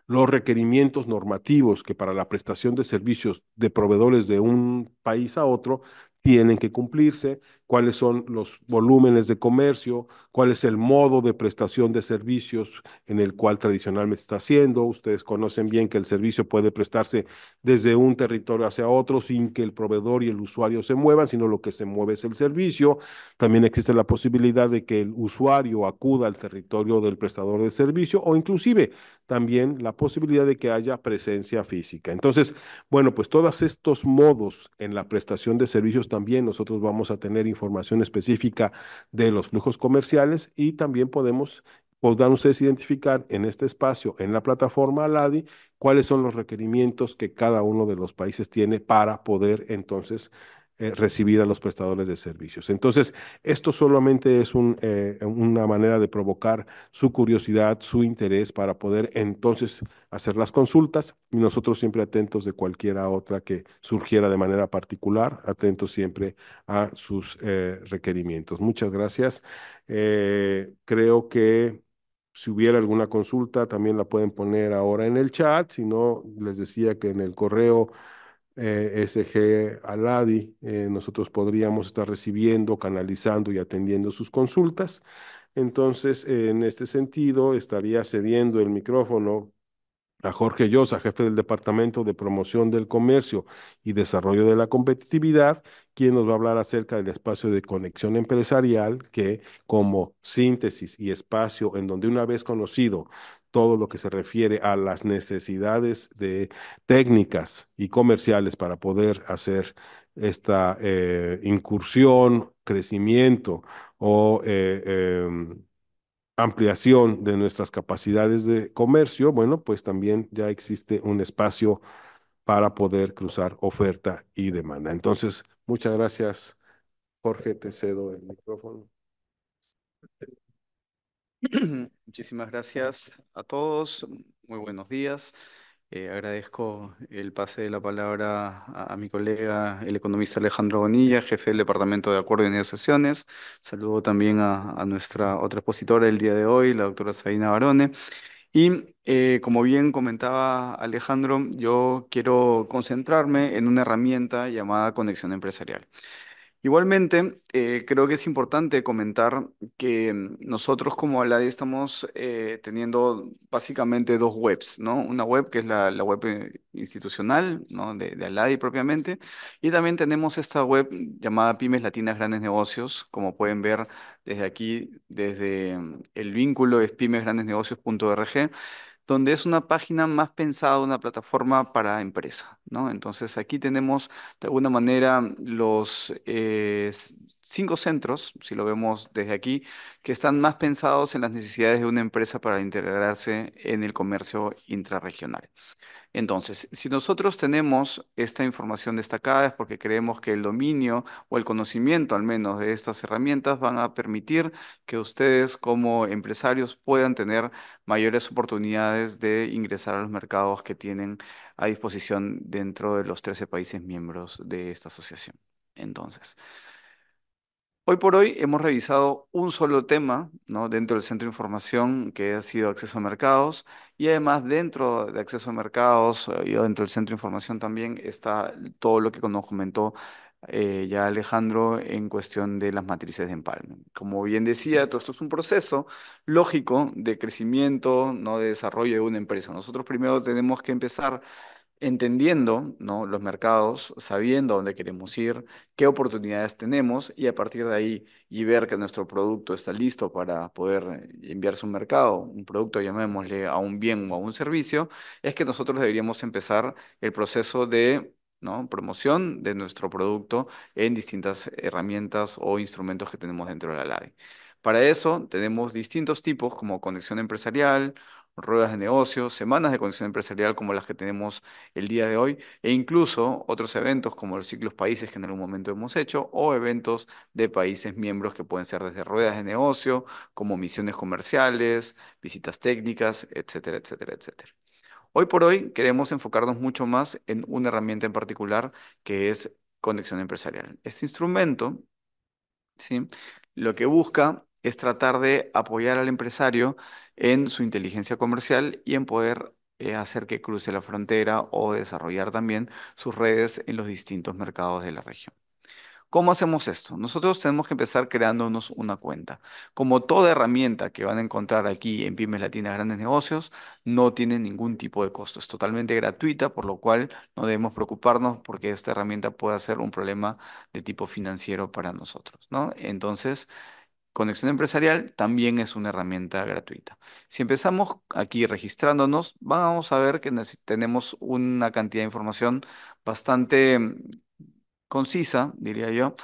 los requerimientos normativos que para la prestación de servicios de proveedores de un país a otro tienen que cumplirse, cuáles son los volúmenes de comercio, cuál es el modo de prestación de servicios en el cual tradicionalmente está haciendo. Ustedes conocen bien que el servicio puede prestarse desde un territorio hacia otro sin que el proveedor y el usuario se muevan, sino lo que se mueve es el servicio. También existe la posibilidad de que el usuario acuda al territorio del prestador de servicio o inclusive también la posibilidad de que haya presencia física. Entonces, bueno, pues todos estos modos en la prestación de servicios también nosotros vamos a tener información información específica de los flujos comerciales y también podemos podrán ustedes identificar en este espacio, en la plataforma ALADI, cuáles son los requerimientos que cada uno de los países tiene para poder entonces eh, recibir a los prestadores de servicios. Entonces, esto solamente es eh, una manera de provocar su curiosidad, su interés para poder entonces hacer las consultas y nosotros siempre atentos de cualquiera otra que surgiera de manera particular, atentos siempre a sus eh, requerimientos. Muchas gracias. creo que si hubiera alguna consulta, también la pueden poner ahora en el chat. Si no, les decía que en el correo eh, SG Aladi, eh, nosotros podríamos estar recibiendo, canalizando y atendiendo sus consultas. Entonces, en este sentido, estaría cediendo el micrófono a Jorge Llosa, jefe del Departamento de Promoción del Comercio y Desarrollo de la Competitividad, quien nos va a hablar acerca del espacio de conexión empresarial que como síntesis y espacio en donde una vez conocido todo lo que se refiere a las necesidades de técnicas y comerciales para poder hacer esta eh, incursión, crecimiento o eh, em, ampliación de nuestras capacidades de comercio, bueno, pues también ya existe un espacio para poder cruzar oferta y demanda. Entonces, muchas gracias, Jorge, te cedo el micrófono. *clears throat* Muchísimas gracias a todos. Muy buenos días. Eh, agradezco el pase de la palabra a, mi colega, el economista Alejandro Bonilla, jefe del Departamento de Acuerdos y Negociaciones. Saludo también a, nuestra otra expositora del día de hoy, la doctora Sabina Barone. Y eh, como bien comentaba Alejandro, yo quiero concentrarme en una herramienta llamada conexión empresarial. Igualmente, eh, creo que es importante comentar que nosotros como Aladi estamos eh, teniendo básicamente dos webs, ¿no? Una web que es la, web eh, institucional, De, de, Aladi propiamente, y también tenemos esta web llamada Pymes Latinas Grandes Negocios, como pueden ver desde aquí, desde mm, el vínculo es pymesgrandesnegocios.org, donde es una página más pensada, una plataforma para empresa, ¿no? Entonces aquí tenemos de alguna manera los eh, cinco centros, si lo vemos desde aquí, que están más pensados en las necesidades de una empresa para integrarse en el comercio intrarregional. Entonces, si nosotros tenemos esta información destacada es porque creemos que el dominio o el conocimiento al menos de estas herramientas van a permitir que ustedes como empresarios puedan tener mayores oportunidades de ingresar a los mercados que tienen a disposición dentro de los 13 países miembros de esta asociación. Entonces, Hoy por hoy hemos revisado un solo tema dentro del centro de información que ha sido acceso a mercados y además dentro de acceso a mercados eh, y dentro del centro de información también está todo lo que nos comentó eh, ya Alejandro en cuestión de las matrices de empalme. Como bien decía, todo esto es un proceso lógico de crecimiento, ¿no? de desarrollo de una empresa. Nosotros primero tenemos que empezar entendiendo los mercados, sabiendo a dónde queremos ir, qué oportunidades tenemos y a partir de ahí y ver que nuestro producto está listo para poder eh, enviarse a un mercado, un producto llamémosle a un bien o a un servicio, es que nosotros deberíamos empezar el proceso de promoción de nuestro producto en distintas herramientas o instrumentos que tenemos dentro de la LADE. Para eso tenemos distintos tipos como conexión empresarial, ruedas de negocio, semanas de conexión empresarial como las que tenemos el día de hoy e incluso otros eventos como los ciclos países que en algún momento hemos hecho o eventos de países miembros que pueden ser desde ruedas de negocio, como misiones comerciales, visitas técnicas, etcétera, etcétera, etcétera. Hoy por hoy queremos enfocarnos mucho más en una herramienta en particular que es conexión empresarial. Este instrumento ¿sí? lo que busca es tratar de apoyar al empresario en su inteligencia comercial y en poder eh, hacer que cruce la frontera o desarrollar también sus redes en los distintos mercados de la región. ¿Cómo hacemos esto? Nosotros tenemos que empezar creándonos una cuenta. Como toda herramienta que van a encontrar aquí en Pymes Latinas Grandes Negocios, no tiene ningún tipo de costo. Es totalmente gratuita, por lo cual no debemos preocuparnos porque esta herramienta puede ser un problema de tipo financiero para nosotros, ¿no? Entonces, Conexión Empresarial también es una herramienta gratuita. Si empezamos aquí registrándonos, vamos a ver que tenemos una cantidad de información bastante mm, concisa, diría yo,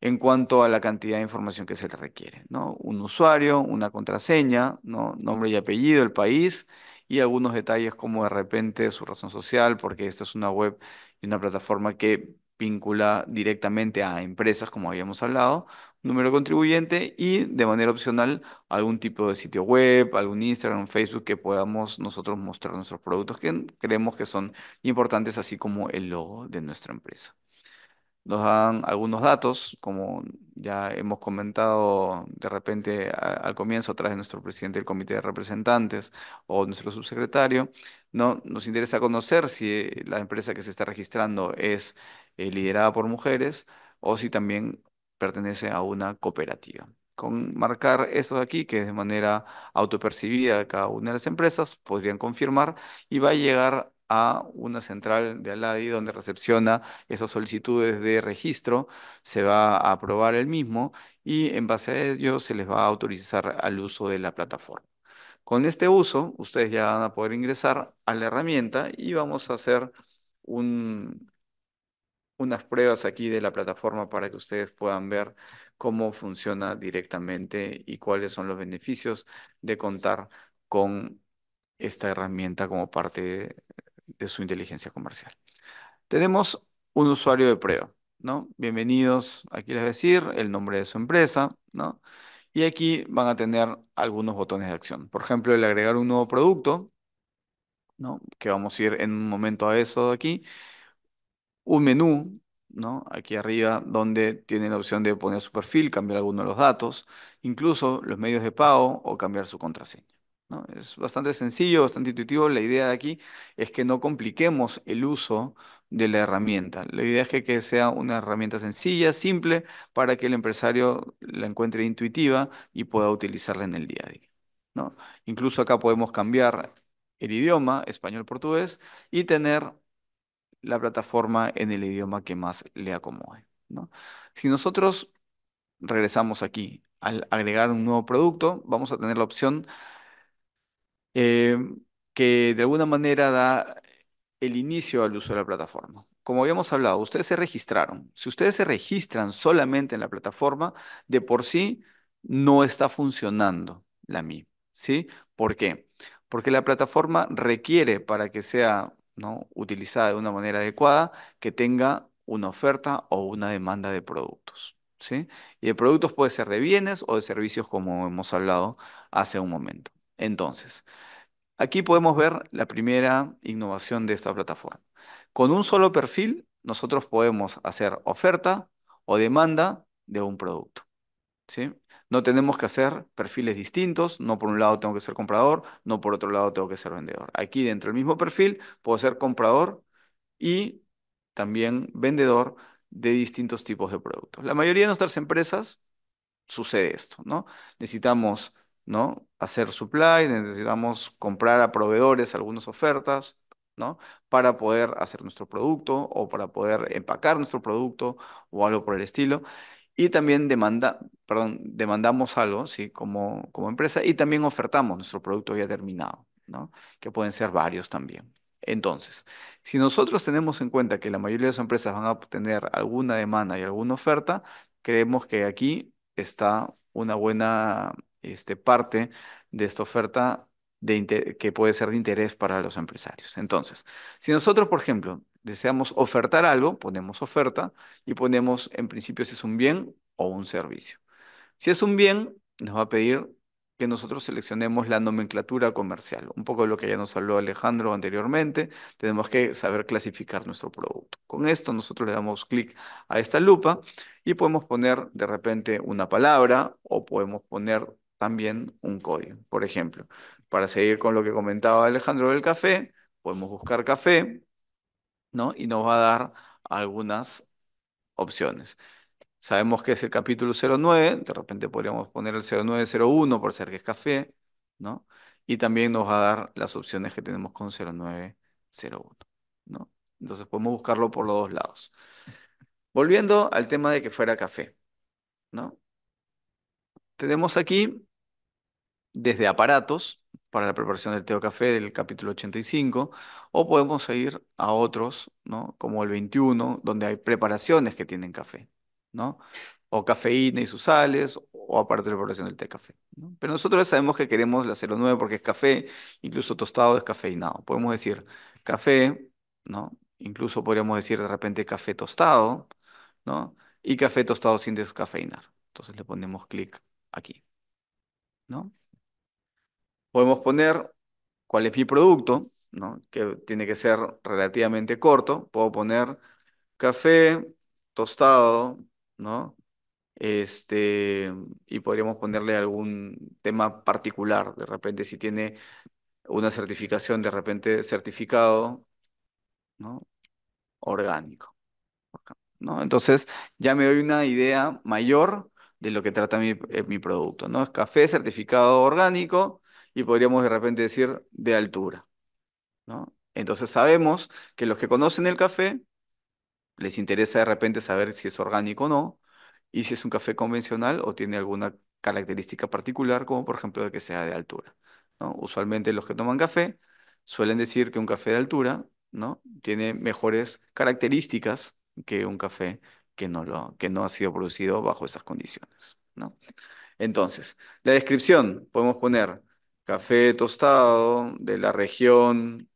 en cuanto a la cantidad de información que se le requiere, ¿no? Un usuario, una contraseña, nombre y apellido, el país y algunos detalles como de repente su razón social, porque esta es una web y una plataforma que vincula directamente a empresas, como habíamos hablado, número contribuyente y de manera opcional algún tipo de sitio web, algún Instagram, Facebook que podamos nosotros mostrar nuestros productos que creemos que son importantes, así como el logo de nuestra empresa. Nos dan algunos datos, como ya hemos comentado de repente al comienzo, a través de nuestro presidente del Comité de Representantes o nuestro subsecretario, ¿no? nos interesa conocer si la empresa que se está registrando es eh, liderada por mujeres o si también pertenece a una cooperativa. Con marcar eso de aquí, que es de manera autopercibida cada una de las empresas, podrían confirmar y va a llegar a una central de Aladi donde recepciona esas solicitudes de registro, se va a aprobar el mismo y en base a ello se les va a autorizar al uso de la plataforma. Con este uso, ustedes ya van a poder ingresar a la herramienta y vamos a hacer un, unas pruebas aquí de la plataforma para que ustedes puedan ver cómo funciona directamente y cuáles son los beneficios de contar con esta herramienta como parte de su inteligencia comercial. Tenemos un usuario de prueba, ¿no? Bienvenidos, aquí les decir el nombre de su empresa, ¿no? Y aquí van a tener algunos botones de acción. Por ejemplo, el agregar un nuevo producto, ¿no? Que vamos a ir en un momento a eso de aquí un menú, ¿no? Aquí arriba, donde tiene la opción de poner su perfil, cambiar algunos de los datos, incluso los medios de pago o cambiar su contraseña. ¿no? Es bastante sencillo, bastante intuitivo. La idea de aquí es que no compliquemos el uso de la herramienta. La idea es que, que sea una herramienta sencilla, simple, para que el empresario la encuentre intuitiva y pueda utilizarla en el día a día. ¿no? Incluso acá podemos cambiar el idioma, español-portugués, y tener la plataforma en el idioma que más le acomode. ¿no? Si nosotros regresamos aquí al agregar un nuevo producto, vamos a tener la opción eh, que de alguna manera da el inicio al uso de la plataforma. Como habíamos hablado, ustedes se registraron. Si ustedes se registran solamente en la plataforma, de por sí no está funcionando la MI. ¿sí? ¿Por qué? Porque la plataforma requiere para que sea ¿no? utilizada de una manera adecuada, que tenga una oferta o una demanda de productos. ¿sí? Y de productos puede ser de bienes o de servicios, como hemos hablado hace un momento. Entonces, aquí podemos ver la primera innovación de esta plataforma. Con un solo perfil, nosotros podemos hacer oferta o demanda de un producto. ¿sí? No tenemos que hacer perfiles distintos, no por un lado tengo que ser comprador, no por otro lado tengo que ser vendedor. Aquí dentro del mismo perfil puedo ser comprador y también vendedor de distintos tipos de productos. La mayoría de nuestras empresas sucede esto, ¿no? Necesitamos, ¿no? Hacer supply, necesitamos comprar a proveedores algunas ofertas, ¿no? Para poder hacer nuestro producto o para poder empacar nuestro producto o algo por el estilo. Y también demanda, demandamos algo, ¿sí? Como, como empresa y también ofertamos nuestro producto ya terminado, ¿no? Que pueden ser varios también. Entonces, si nosotros tenemos en cuenta que la mayoría de las empresas van a obtener alguna demanda y alguna oferta, creemos que aquí está una buena este, parte de esta oferta de que puede ser de interés para los empresarios. Entonces, si nosotros, por ejemplo, deseamos ofertar algo, ponemos oferta y ponemos en principio si es un bien o un servicio. Si es un bien, nos va a pedir que nosotros seleccionemos la nomenclatura comercial, un poco de lo que ya nos habló Alejandro anteriormente, tenemos que saber clasificar nuestro producto. Con esto nosotros le damos clic a esta lupa y podemos poner de repente una palabra o podemos poner también un código. Por ejemplo, para seguir con lo que comentaba Alejandro del café, podemos buscar café, ¿no? Y nos va a dar algunas opciones. Sabemos que es el capítulo 09, de repente podríamos poner el 0901 por ser que es café, ¿no? Y también nos va a dar las opciones que tenemos con 0901, ¿no? Entonces podemos buscarlo por los dos lados. Volviendo al tema de que fuera café, ¿no? Tenemos aquí desde aparatos, para la preparación del té o Café del capítulo 85, o podemos ir a otros, ¿no? Como el 21, donde hay preparaciones que tienen café, ¿no? O cafeína y sus sales, o aparte de la preparación del té café. ¿no? Pero nosotros sabemos que queremos la 09 porque es café, incluso tostado descafeinado. Podemos decir café, ¿no? Incluso podríamos decir de repente café tostado, ¿no? Y café tostado sin descafeinar. Entonces le ponemos clic aquí, ¿no? podemos poner cuál es mi producto, ¿no? que tiene que ser relativamente corto. Puedo poner café, tostado, ¿no? Este, y podríamos ponerle algún tema particular, de repente si tiene una certificación, de repente certificado, ¿no? Orgánico. ¿no? Entonces ya me doy una idea mayor de lo que trata mi, eh, producto, ¿no? Es café certificado orgánico, y podríamos de repente decir de altura. ¿no? Entonces sabemos que los que conocen el café les interesa de repente saber si es orgánico o no, y si es un café convencional o tiene alguna característica particular, como por ejemplo que sea de altura. ¿no? Usualmente los que toman café suelen decir que un café de altura ¿no? tiene mejores características que un café que no, que no ha sido producido bajo esas condiciones. ¿no? Entonces, la descripción podemos poner café tostado de la región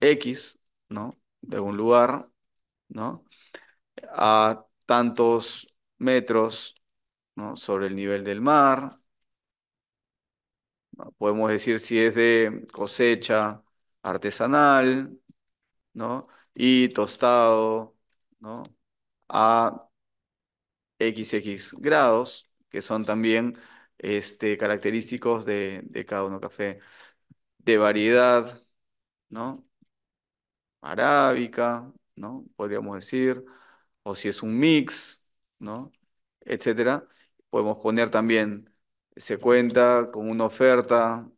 X, ¿no? De algún lugar, ¿no? A tantos metros, ¿no? Sobre el nivel del mar. Podemos decir si es de cosecha artesanal, ¿no? Y tostado, ¿no? A XX grados, que son también este, característicos de, cada uno café. De variedad, ¿no? Arábica, ¿no? Podríamos decir, o si es un mix, ¿no? Etcétera. Podemos poner también, se cuenta con una oferta,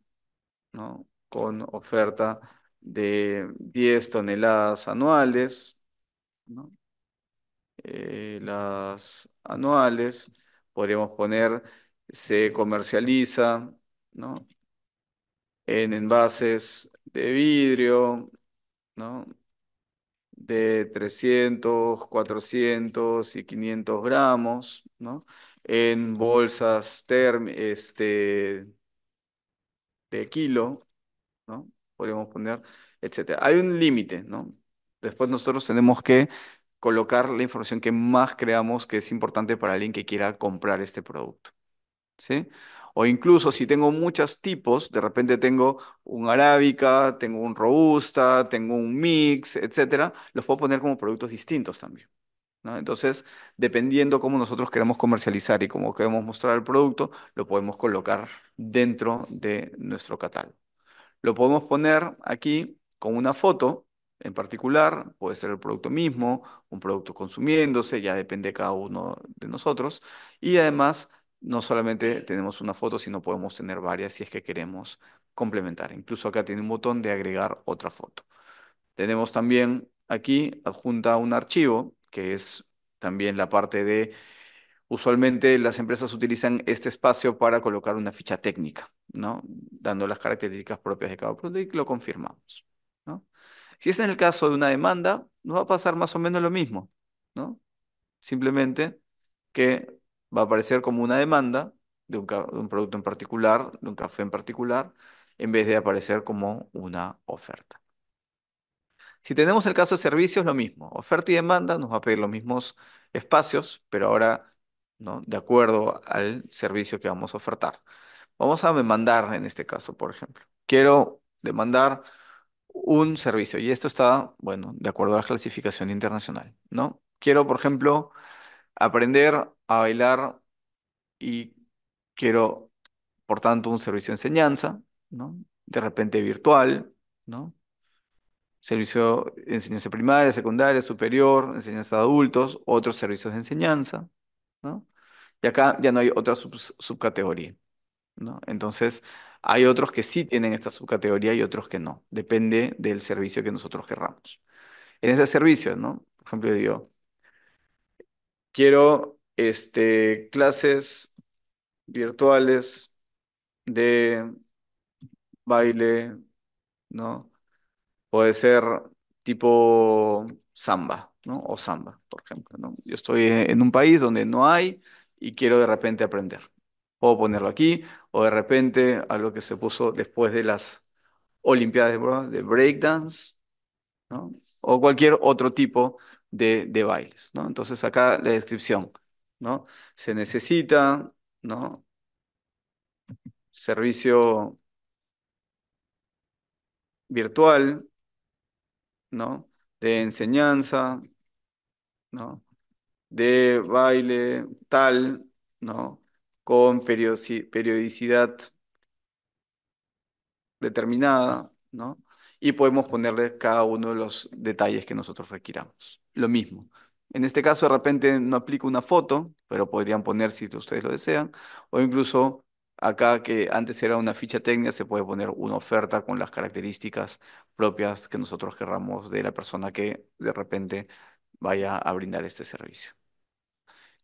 ¿no? Con oferta de 10 toneladas anuales, ¿no? Eh, las anuales, podríamos poner se comercializa, ¿no? En envases de vidrio, ¿no? De 300, 400 y 500 gramos, ¿no? En bolsas term este, de kilo, ¿no? Podríamos poner, etcétera. Hay un límite, ¿no? Después nosotros tenemos que colocar la información que más creamos que es importante para alguien que quiera comprar este producto. O incluso si tengo muchos tipos, de repente tengo un arábica, tengo un robusta, tengo un mix, etcétera, los puedo poner como productos distintos también. Entonces, dependiendo cómo nosotros queremos comercializar y cómo queremos mostrar el producto, lo podemos colocar dentro de nuestro catálogo. Lo podemos poner aquí con una foto en particular, puede ser el producto mismo, un producto consumiéndose, ya depende de cada uno de nosotros, y además no solamente tenemos una foto, sino podemos tener varias si es que queremos complementar. Incluso acá tiene un botón de agregar otra foto. Tenemos también aquí adjunta un archivo, que es también la parte de... Usualmente las empresas utilizan este espacio para colocar una ficha técnica, ¿no? Dando las características propias de cada producto y lo confirmamos, ¿no? Si es en el caso de una demanda, nos va a pasar más o menos lo mismo, ¿no? Simplemente que va a aparecer como una demanda de un, producto en particular, de un café en particular, en vez de aparecer como una oferta. Si tenemos el caso de servicios, lo mismo. Oferta y demanda nos va a pedir los mismos espacios, pero ahora ¿no? de acuerdo al servicio que vamos a ofertar. Vamos a demandar en este caso, por ejemplo. Quiero demandar un servicio y esto está, bueno, de acuerdo a la clasificación internacional, ¿no? Quiero, por ejemplo, aprender a bailar y quiero, por tanto, un servicio de enseñanza, ¿no? De repente virtual, ¿no? Servicio de enseñanza primaria, secundaria, superior, enseñanza de adultos, otros servicios de enseñanza, ¿no? Y acá ya no hay otra subcategoría, ¿no? Entonces, hay otros que sí tienen esta subcategoría y otros que no. Depende del servicio que nosotros querramos. En ese servicio, ¿no? Por ejemplo, digo, quiero este, clases virtuales de baile, ¿no? Puede ser tipo samba, ¿no? O samba, por ejemplo, ¿no? Yo estoy en un país donde no hay y quiero de repente aprender. Puedo ponerlo aquí o de repente algo que se puso después de las Olimpiadas de, de breakdance, ¿no? O cualquier otro tipo de, bailes, ¿no? Entonces acá la descripción, ¿no? Se necesita, ¿no? Servicio virtual, ¿no? De enseñanza, ¿no? De baile tal, ¿no? Con periodicidad determinada, ¿no? y podemos ponerle cada uno de los detalles que nosotros requiramos. Lo mismo. En este caso, de repente no aplico una foto, pero podrían poner si ustedes lo desean, o incluso acá que antes era una ficha técnica, se puede poner una oferta con las características propias que nosotros querramos de la persona que de repente vaya a brindar este servicio.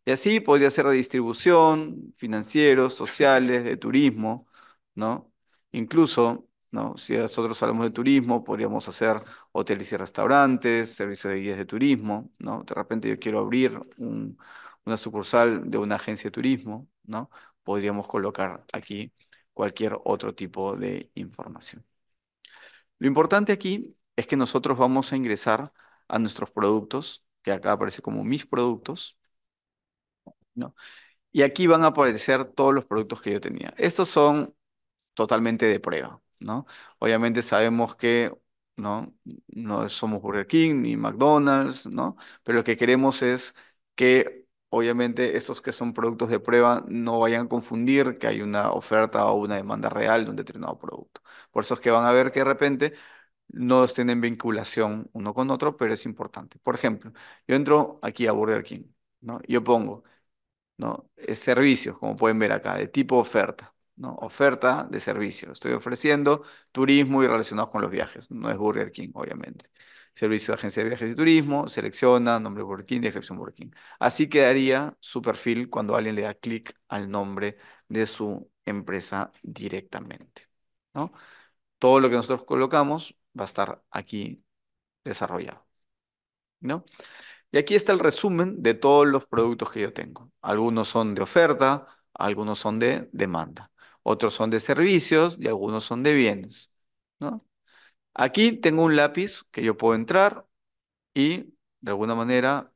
Y así podría ser de distribución, financieros, sociales, de turismo, ¿no? Incluso ¿no? Si nosotros hablamos de turismo, podríamos hacer hoteles y restaurantes, servicios de guías de turismo, ¿no? De repente yo quiero abrir una sucursal de una agencia de turismo, ¿no? Podríamos colocar aquí cualquier otro tipo de información. Lo importante aquí es que nosotros vamos a ingresar a nuestros productos, que acá aparece como mis productos, Y aquí van a aparecer todos los productos que yo tenía. Estos son totalmente de prueba, ¿no? Obviamente sabemos que ¿no? no somos Burger King ni McDonald's, ¿no? Pero lo que queremos es que obviamente estos que son productos de prueba no vayan a confundir que hay una oferta o una demanda real de un determinado producto. Por eso es que van a ver que de repente no tienen vinculación uno con otro, pero es importante. Por ejemplo, yo entro aquí a Burger King, ¿no? Yo pongo, ¿no? Eh, servicios, como pueden ver acá, de tipo oferta. Oferta de servicio. Estoy ofreciendo turismo y relacionados con los viajes. No es Burger King, obviamente. Servicio de agencia de viajes y turismo, selecciona nombre Burger King, descripción Burger King. Así quedaría su perfil cuando alguien le da clic al nombre de su empresa directamente. ¿no? Todo lo que nosotros colocamos va a estar aquí desarrollado. ¿no? Y aquí está el resumen de todos los productos que yo tengo. Algunos son de oferta, algunos son de demanda otros son de servicios y algunos son de bienes. ¿no? Aquí tengo un lápiz que yo puedo entrar y de alguna manera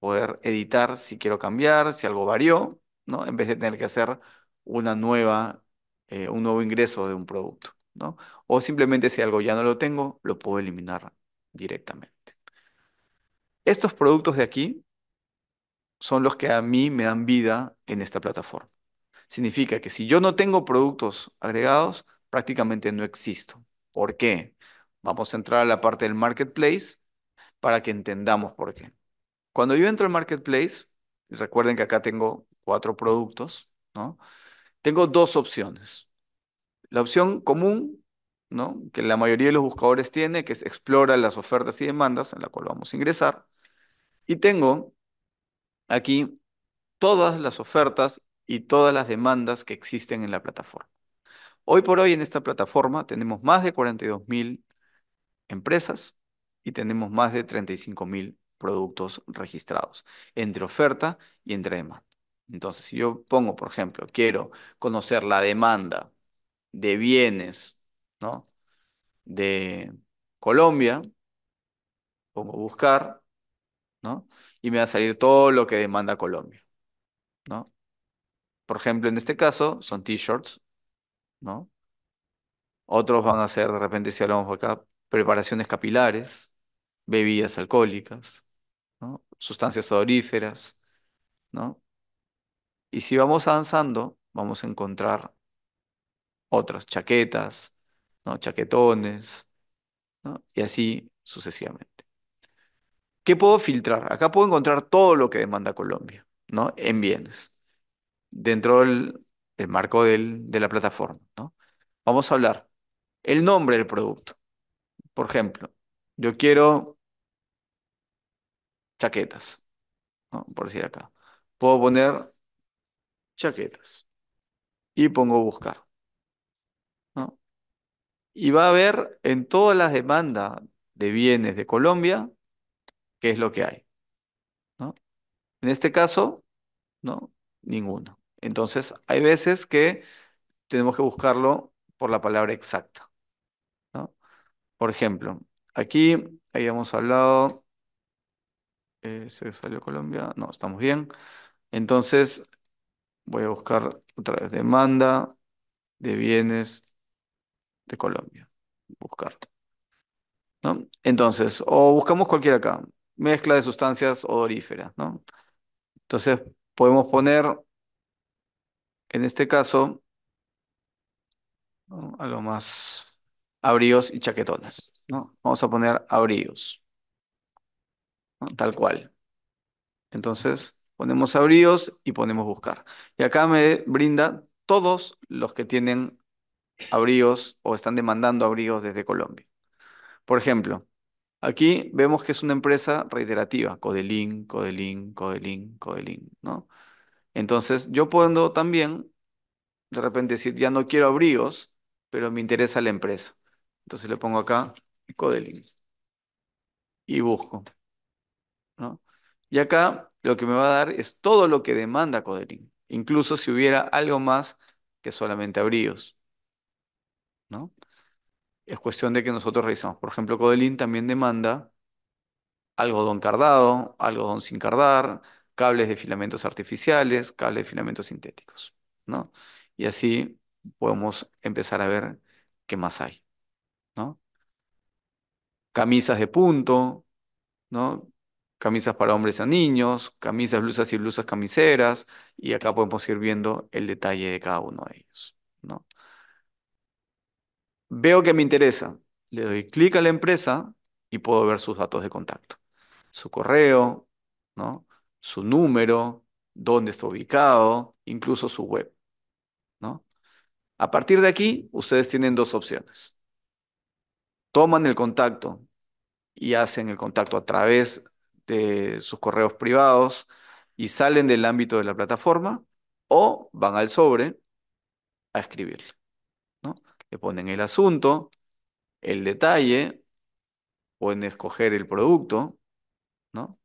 poder editar si quiero cambiar, si algo varió, ¿no? en vez de tener que hacer una nueva, eh, un nuevo ingreso de un producto. ¿no? O simplemente si algo ya no lo tengo, lo puedo eliminar directamente. Estos productos de aquí son los que a mí me dan vida en esta plataforma. Significa que si yo no tengo productos agregados, prácticamente no existo. ¿Por qué? Vamos a entrar a la parte del marketplace para que entendamos por qué. Cuando yo entro al marketplace, recuerden que acá tengo cuatro productos, ¿no? Tengo dos opciones. La opción común, ¿no? Que la mayoría de los buscadores tiene, que es explora las ofertas y demandas, en la cual vamos a ingresar. Y tengo aquí todas las ofertas y todas las demandas que existen en la plataforma. Hoy por hoy en esta plataforma tenemos más de 42.000 empresas y tenemos más de 35.000 productos registrados entre oferta y entre demanda. Entonces, si yo pongo, por ejemplo, quiero conocer la demanda de bienes, ¿no? De Colombia, pongo buscar, ¿no? Y me va a salir todo lo que demanda Colombia, ¿no? Por ejemplo, en este caso son t-shirts, ¿no? Otros van a ser, de repente, si hablamos acá, preparaciones capilares, bebidas alcohólicas, ¿no? sustancias odoríferas, ¿no? Y si vamos avanzando, vamos a encontrar otras chaquetas, ¿no? chaquetones, ¿no? y así sucesivamente. ¿Qué puedo filtrar? Acá puedo encontrar todo lo que demanda Colombia, ¿no? En bienes dentro del marco de la plataforma. Vamos a hablar el nombre del producto. Por ejemplo, yo quiero chaquetas, por decir acá. Puedo poner chaquetas y pongo buscar. Y va a ver en todas las demandas de bienes de Colombia qué es lo que hay. En este caso, no, ninguno. Entonces, hay veces que tenemos que buscarlo por la palabra exacta. ¿no? Por ejemplo, aquí habíamos hablado, eh, se salió Colombia, no, estamos bien. Entonces, voy a buscar otra vez demanda de bienes de Colombia. Buscar. ¿no? Entonces, o buscamos cualquiera acá, mezcla de sustancias odoríferas, ¿no? Entonces, podemos poner en este caso, algo más abríos y chaquetonas, ¿no? Vamos a poner abríos, tal cual. Entonces, ponemos abríos y ponemos buscar. Y acá me brinda todos los que tienen abríos o están demandando abríos desde Colombia. Por ejemplo, aquí vemos que es una empresa reiterativa, Codelin, Codelín, Codelín, Codelin, ¿no? Entonces, yo puedo también de repente decir, ya no quiero abrigos, pero me interesa la empresa. Entonces le pongo acá Codelin y busco. ¿no? Y acá lo que me va a dar es todo lo que demanda Codelin, incluso si hubiera algo más que solamente abrigos. ¿no? Es cuestión de que nosotros revisamos. Por ejemplo, Codelin también demanda algodón cardado, algodón sin cardar, cables de filamentos artificiales, cables de filamentos sintéticos, ¿no? Y así podemos empezar a ver qué más hay, ¿no? Camisas de punto, ¿no? Camisas para hombres a niños, camisas, blusas y blusas camiseras, y acá podemos ir viendo el detalle de cada uno de ellos, ¿no? Veo que me interesa, le doy clic a la empresa y puedo ver sus datos de contacto, su correo, ¿no? su número, dónde está ubicado, incluso su web. ¿no? A partir de aquí, ustedes tienen dos opciones. Toman el contacto y hacen el contacto a través de sus correos privados y salen del ámbito de la plataforma o van al sobre a escribirle. ¿no? Le ponen el asunto, el detalle, pueden escoger el producto, ¿no?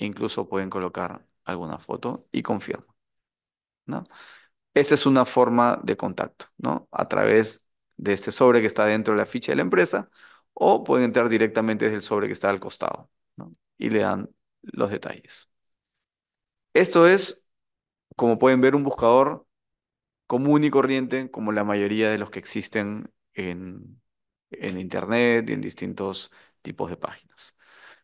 Incluso pueden colocar alguna foto y confirma. ¿no? Esta es una forma de contacto, ¿no? A través de este sobre que está dentro de la ficha de la empresa o pueden entrar directamente desde el sobre que está al costado y le dan los detalles. Esto es, como pueden ver, un buscador común y corriente, como la mayoría de los que existen en Internet y en distintos tipos de páginas.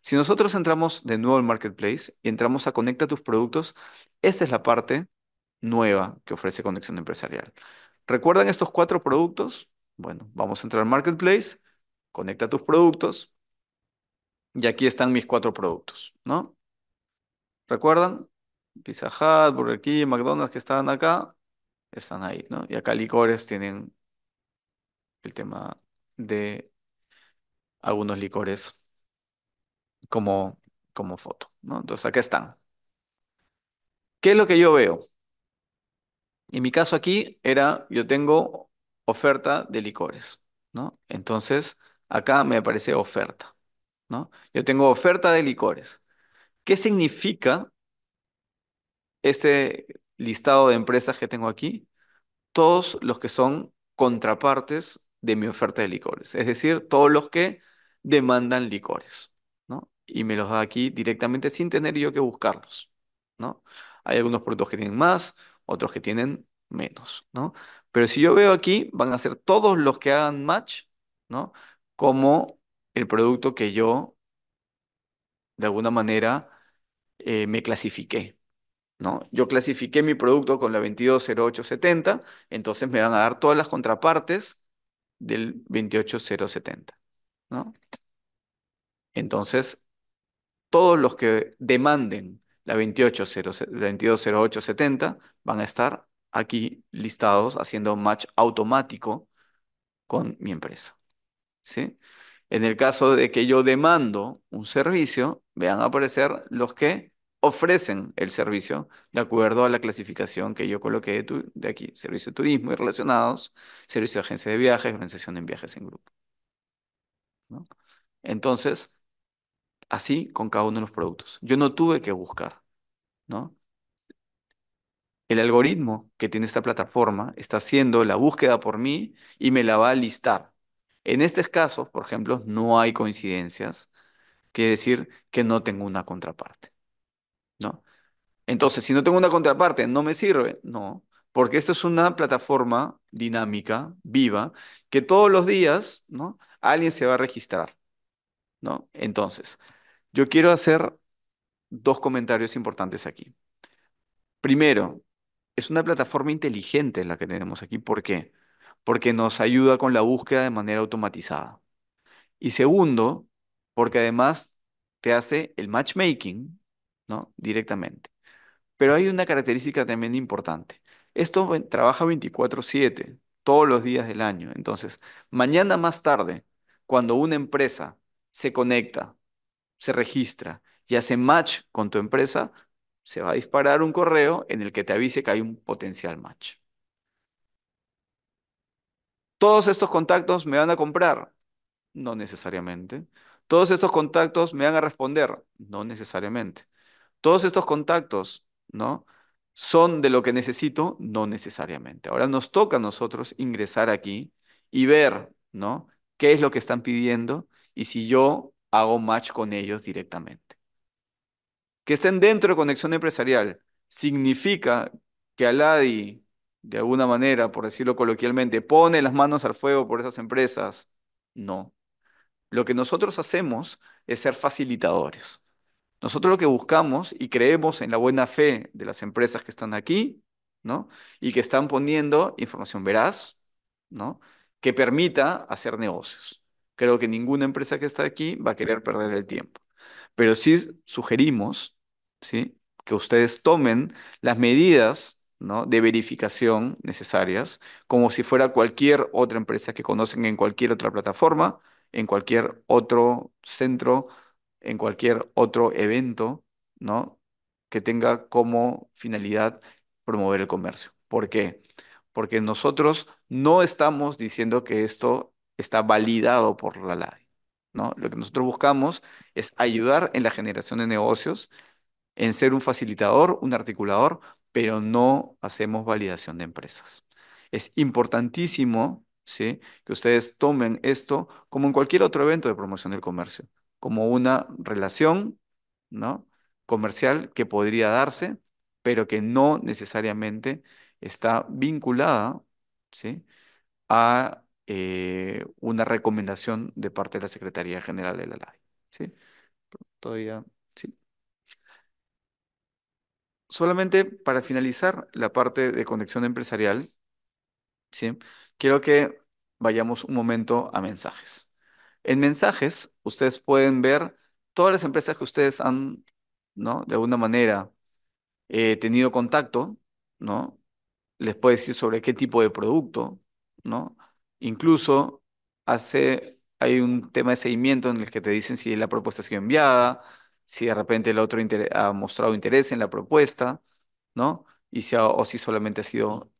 Si nosotros entramos de nuevo al marketplace y entramos a Conecta tus productos, esta es la parte nueva que ofrece Conexión Empresarial. ¿Recuerdan estos cuatro productos? Bueno, vamos a entrar al marketplace, conecta tus productos y aquí están mis cuatro productos, ¿no? ¿Recuerdan? Pizza Hut, Burger King, McDonald's que estaban acá, están ahí, ¿no? Y acá licores tienen el tema de algunos licores como, como foto, ¿no? Entonces, acá están. ¿Qué es lo que yo veo? En mi caso aquí era, yo tengo oferta de licores, ¿no? Entonces, acá me aparece oferta, ¿no? Yo tengo oferta de licores. ¿Qué significa este listado de empresas que tengo aquí? Todos los que son contrapartes de mi oferta de licores, es decir, todos los que demandan licores y me los da aquí directamente sin tener yo que buscarlos, ¿no? Hay algunos productos que tienen más, otros que tienen menos, ¿no? Pero si yo veo aquí, van a ser todos los que hagan match, ¿no? Como el producto que yo, de alguna manera, eh, me clasifiqué, ¿no? Yo clasifiqué mi producto con la 220870, entonces me van a dar todas las contrapartes del 28070, ¿no? Entonces, todos los que demanden la 220870 van a estar aquí listados haciendo match automático con mi empresa. ¿Sí? En el caso de que yo demando un servicio, vean aparecer los que ofrecen el servicio de acuerdo a la clasificación que yo coloqué de, aquí, servicio de turismo y relacionados, servicio de agencia de viajes, organización en viajes en grupo. Entonces, Así con cada uno de los productos. Yo no tuve que buscar, ¿no? El algoritmo que tiene esta plataforma está haciendo la búsqueda por mí y me la va a listar. En estos casos, por ejemplo, no hay coincidencias, quiere decir que no tengo una contraparte, ¿no? Entonces, si no tengo una contraparte, ¿no me sirve? No, porque esto es una plataforma dinámica, viva, que todos los días, ¿no? Alguien se va a registrar, ¿no? Entonces, yo quiero hacer dos comentarios importantes aquí. Primero, es una plataforma inteligente la que tenemos aquí. ¿Por qué? Porque nos ayuda con la búsqueda de manera automatizada. Y segundo, porque además te hace el matchmaking, ¿no? Directamente. Pero hay una característica también importante. Esto trabaja 24/7, todos los días del año. Entonces, mañana más tarde, cuando una empresa se conecta se registra y hace match con tu empresa, se va a disparar un correo en el que te avise que hay un potencial match. Todos estos contactos me van a comprar, no necesariamente. Todos estos contactos me van a responder, no necesariamente. Todos estos contactos, ¿no? Son de lo que necesito, no necesariamente. Ahora nos toca a nosotros ingresar aquí y ver, ¿no? ¿Qué es lo que están pidiendo? Y si yo hago match con ellos directamente. Que estén dentro de Conexión Empresarial significa que Aladi, de alguna manera, por decirlo coloquialmente, pone las manos al fuego por esas empresas. No. Lo que nosotros hacemos es ser facilitadores. Nosotros lo que buscamos y creemos en la buena fe de las empresas que están aquí, ¿no? Y que están poniendo información veraz, ¿no? Que permita hacer negocios. Creo que ninguna empresa que está aquí va a querer perder el tiempo. Pero sí sugerimos ¿sí? que ustedes tomen las medidas ¿no? de verificación necesarias, como si fuera cualquier otra empresa que conocen en cualquier otra plataforma, en cualquier otro centro, en cualquier otro evento, ¿no? que tenga como finalidad promover el comercio. ¿Por qué? Porque nosotros no estamos diciendo que esto está validado por la LADE. ¿no? Lo que nosotros buscamos es ayudar en la generación de negocios, en ser un facilitador, un articulador, pero no hacemos validación de empresas. Es importantísimo ¿sí? que ustedes tomen esto como en cualquier otro evento de promoción del comercio, como una relación ¿no? comercial que podría darse, pero que no necesariamente está vinculada ¿sí? a eh, una recomendación de parte de la Secretaría General de la LADI. ¿sí? Todavía, sí. Solamente para finalizar la parte de conexión empresarial, ¿sí? quiero que vayamos un momento a mensajes. En mensajes, ustedes pueden ver todas las empresas que ustedes han, ¿no? De alguna manera, eh, tenido contacto, ¿no? Les puedo decir sobre qué tipo de producto, ¿no? Incluso hace, hay un tema de seguimiento en el que te dicen si la propuesta ha sido enviada, si de repente el otro ha mostrado interés en la propuesta, ¿no? Y si o si solamente ha sido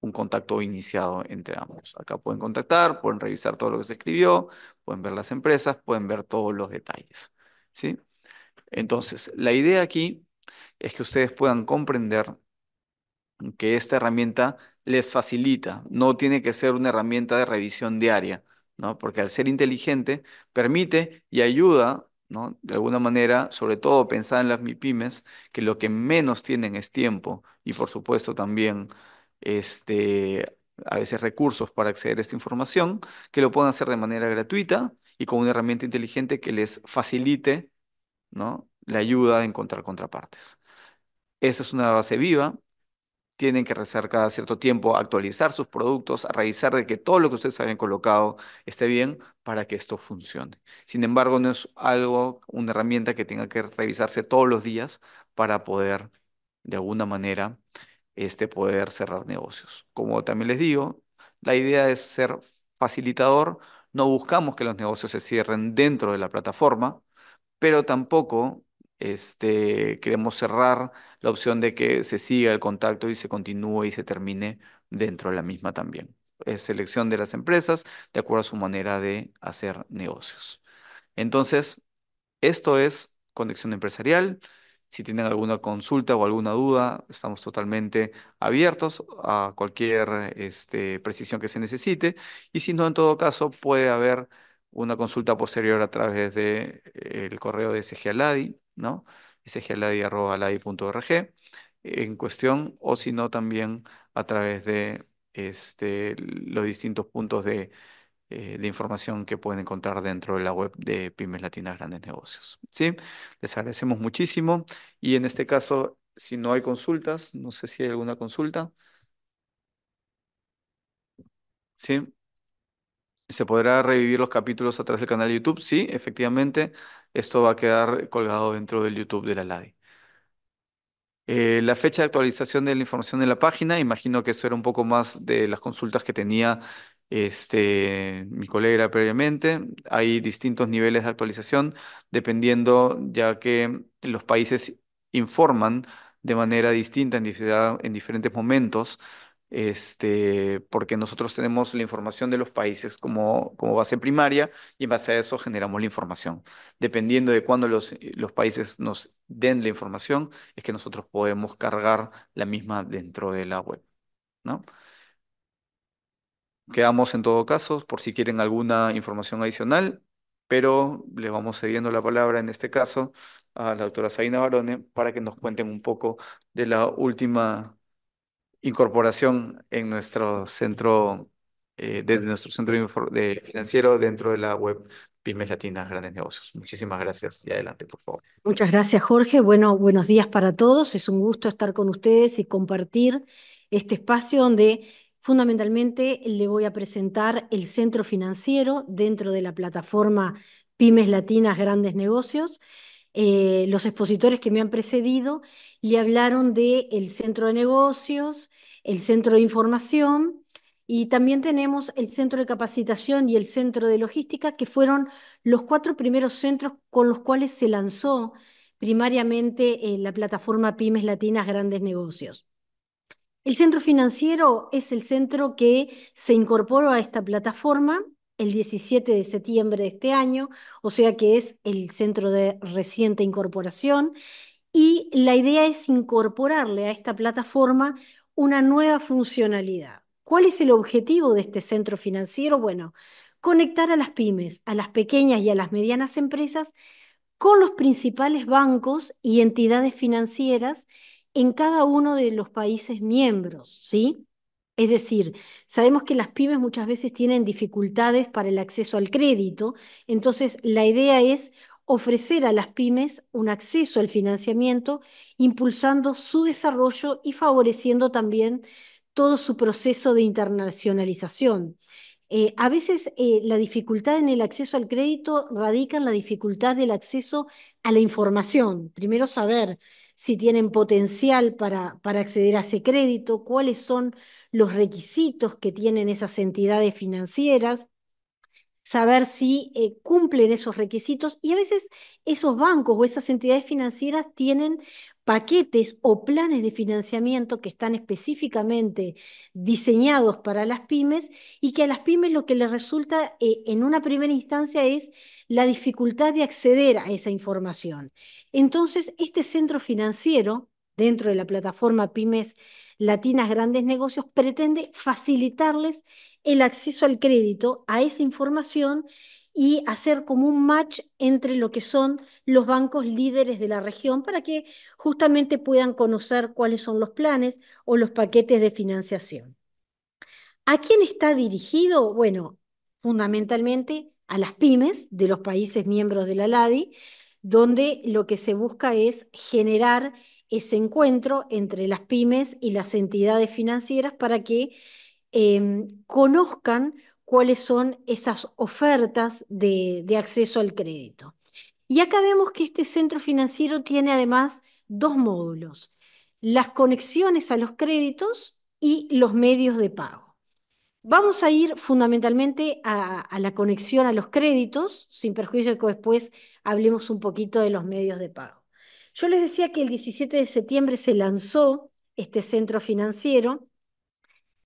un contacto iniciado entre ambos. Acá pueden contactar, pueden revisar todo lo que se escribió, pueden ver las empresas, pueden ver todos los detalles, ¿sí? Entonces, la idea aquí es que ustedes puedan comprender que esta herramienta les facilita, no tiene que ser una herramienta de revisión diaria, ¿no? Porque al ser inteligente permite y ayuda, ¿no? De alguna manera, sobre todo pensar en las MIPIMES, que lo que menos tienen es tiempo y por supuesto también este, a veces recursos para acceder a esta información, que lo puedan hacer de manera gratuita y con una herramienta inteligente que les facilite, ¿no? La ayuda a encontrar contrapartes. Esa es una base viva tienen que rezar cada cierto tiempo, actualizar sus productos, a revisar de que todo lo que ustedes hayan colocado esté bien para que esto funcione. Sin embargo, no es algo, una herramienta que tenga que revisarse todos los días para poder, de alguna manera, este, poder cerrar negocios. Como también les digo, la idea es ser facilitador. No buscamos que los negocios se cierren dentro de la plataforma, pero tampoco este, queremos cerrar la opción de que se siga el contacto y se continúe y se termine dentro de la misma también. Es selección de las empresas de acuerdo a su manera de hacer negocios. Entonces, esto es Conexión Empresarial. Si tienen alguna consulta o alguna duda, estamos totalmente abiertos a cualquier este, precisión que se necesite. Y si no, en todo caso, puede haber una consulta posterior a través del de, eh, el correo de SGALADI ¿no? en cuestión o si no también a través de este, los distintos puntos eh, de, información que pueden encontrar dentro de la web de Pymes Latinas Grandes Negocios. ¿sí? Les agradecemos muchísimo y en este caso, si no hay consultas, no sé si hay alguna consulta. ¿Sí? ¿Se podrá revivir los capítulos a través del canal de YouTube? Sí, efectivamente. Esto va a quedar colgado dentro del YouTube de la LADI. Eh, la fecha de actualización de la información de la página, imagino que eso era un poco más de las consultas que tenía este, mi colega previamente. Hay distintos niveles de actualización dependiendo ya que los países informan de manera distinta en diferentes momentos este, porque nosotros tenemos la información de los países como, como base primaria y en base a eso generamos la información. Dependiendo de cuándo los, eh, los países nos den la información, es que nosotros podemos cargar la misma dentro de la web. ¿no? Quedamos en todo caso por si quieren alguna información adicional, pero le vamos cediendo la palabra en este caso a la doctora Saina Barone para que nos cuenten un poco de la última incorporación en nuestro centro, eh, nuestro centro financiero dentro de la web Pymes Latinas Grandes Negocios. Muchísimas gracias y adelante, por favor. Muchas gracias, Jorge. Bueno, buenos días para todos. Es un gusto estar con ustedes y compartir este espacio donde fundamentalmente le voy a presentar el centro financiero dentro de la plataforma Pymes Latinas Grandes Negocios. Eh, los expositores que me han precedido le hablaron del centro de negocios, el centro de información y también tenemos el centro de capacitación y el centro de logística, que fueron los cuatro primeros centros con los cuales se lanzó primariamente eh, la plataforma Pymes Latinas Grandes Negocios. El centro financiero es el centro que se incorporó a esta plataforma el 17 de septiembre de este año, o sea que es el centro de reciente incorporación, y la idea es incorporarle a esta plataforma una nueva funcionalidad. ¿Cuál es el objetivo de este centro financiero? Bueno, conectar a las pymes, a las pequeñas y a las medianas empresas con los principales bancos y entidades financieras en cada uno de los países miembros, ¿sí? Es decir, sabemos que las pymes muchas veces tienen dificultades para el acceso al crédito, entonces la idea es ofrecer a las pymes un acceso al financiamiento, impulsando su desarrollo y favoreciendo también todo su proceso de internacionalización. Eh, a veces eh, la dificultad en el acceso al crédito radica en la dificultad del acceso a la información. Primero saber si tienen potencial para, para acceder a ese crédito, cuáles son los requisitos que tienen esas entidades financieras, saber si eh, cumplen esos requisitos y a veces esos bancos o esas entidades financieras tienen paquetes o planes de financiamiento que están específicamente diseñados para las pymes y que a las pymes lo que les resulta eh, en una primera instancia es la dificultad de acceder a esa información. Entonces, este centro financiero, dentro de la plataforma Pymes latinas grandes negocios pretende facilitarles el acceso al crédito, a esa información y hacer como un match entre lo que son los bancos líderes de la región para que justamente puedan conocer cuáles son los planes o los paquetes de financiación. ¿A quién está dirigido? Bueno, fundamentalmente a las pymes de los países miembros de la LADI, donde lo que se busca es generar ese encuentro entre las pymes y las entidades financieras para que em, conozcan cuáles son esas ofertas de, acceso al crédito. Y acá vemos que este centro financiero tiene además dos módulos, las conexiones a los créditos y los medios de pago. Vamos a ir fundamentalmente a, a, la conexión a los créditos, sin perjuicio de que después hablemos un poquito de los medios de pago. Yo les decía que el 17 de septiembre se lanzó este centro financiero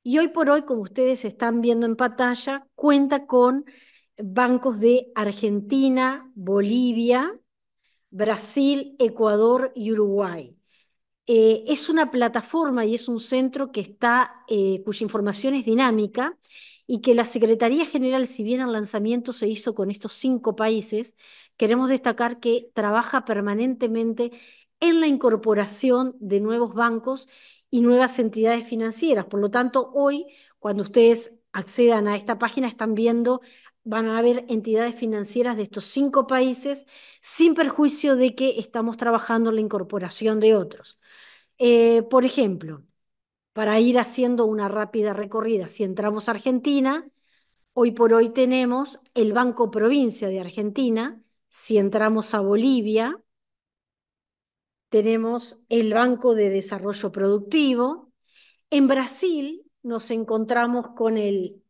y hoy por hoy, como ustedes están viendo en pantalla, cuenta con bancos de Argentina, Bolivia, Brasil, Ecuador y Uruguay. Eh, es una plataforma y es un centro que está, eh, cuya información es dinámica y que la Secretaría General, si bien el lanzamiento se hizo con estos cinco países, queremos destacar que trabaja permanentemente en la incorporación de nuevos bancos y nuevas entidades financieras. Por lo tanto, hoy, cuando ustedes accedan a esta página, están viendo, van a ver entidades financieras de estos cinco países, sin perjuicio de que estamos trabajando en la incorporación de otros. Eh, por ejemplo, para ir haciendo una rápida recorrida, si entramos a Argentina, hoy por hoy tenemos el Banco Provincia de Argentina, si entramos a Bolivia, tenemos el Banco de Desarrollo Productivo. En Brasil nos encontramos con el,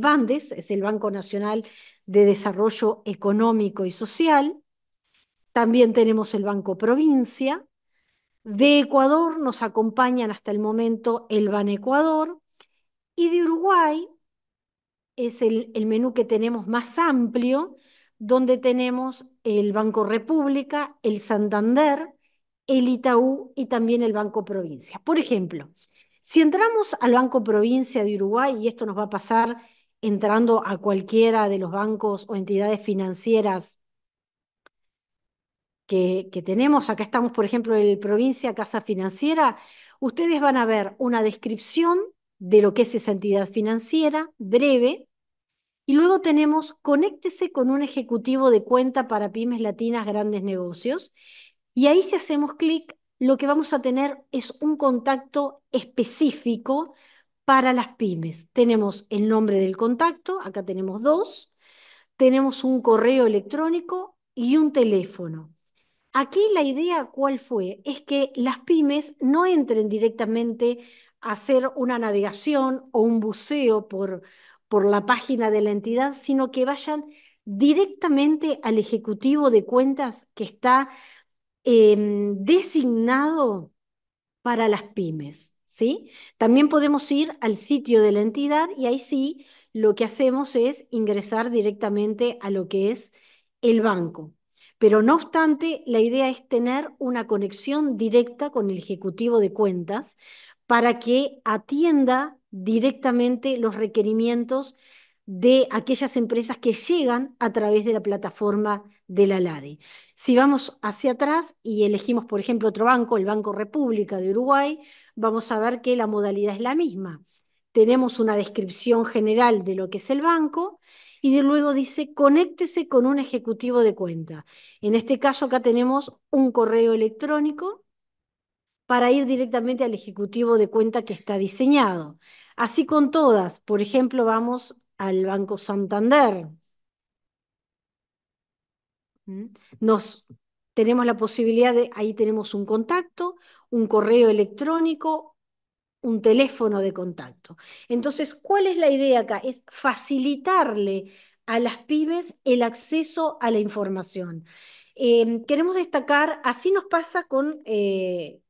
BANDES, es el Banco Nacional de Desarrollo Económico y Social. También tenemos el Banco Provincia. De Ecuador nos acompañan hasta el momento el Ban Ecuador. Y de Uruguay es el menú que tenemos más amplio, donde tenemos el Banco República, el Santander, el Itaú y también el Banco Provincia. Por ejemplo, si entramos al Banco Provincia de Uruguay, y esto nos va a pasar entrando a cualquiera de los bancos o entidades financieras que, que, tenemos, acá estamos, por ejemplo, en el provincia Casa Financiera, ustedes van a ver una descripción de lo que es esa entidad financiera, breve, y luego tenemos conéctese con un ejecutivo de cuenta para pymes latinas, grandes negocios. Y ahí si hacemos clic, lo que vamos a tener es un contacto específico para las pymes. Tenemos el nombre del contacto, acá tenemos dos, tenemos un correo electrónico y un teléfono. Aquí la idea cuál fue es que las pymes no entren directamente a hacer una navegación o un buceo por, por la página de la entidad, sino que vayan directamente al ejecutivo de cuentas que está em, designado para las pymes. ¿sí? También podemos ir al sitio de la entidad y ahí sí lo que hacemos es ingresar directamente a lo que es el banco. Pero no obstante, la idea es tener una conexión directa con el ejecutivo de cuentas para que atienda directamente los requerimientos de aquellas empresas que llegan a través de la plataforma de la LADE. Si vamos hacia atrás y elegimos, por ejemplo, otro banco, el Banco República de Uruguay, vamos a ver que la modalidad es la misma. Tenemos una descripción general de lo que es el banco y luego dice, conéctese con un ejecutivo de cuenta. En este caso acá tenemos un correo electrónico para ir directamente al ejecutivo de cuenta que está diseñado. Así con todas. Por ejemplo, vamos al Banco Santander. ¿Mm? Nos tenemos la posibilidad de, ahí tenemos un contacto, un correo electrónico, un teléfono de contacto. Entonces, ¿cuál es la idea acá? Es facilitarle a las pymes el acceso a la información. Em, queremos destacar, así nos pasa con eh,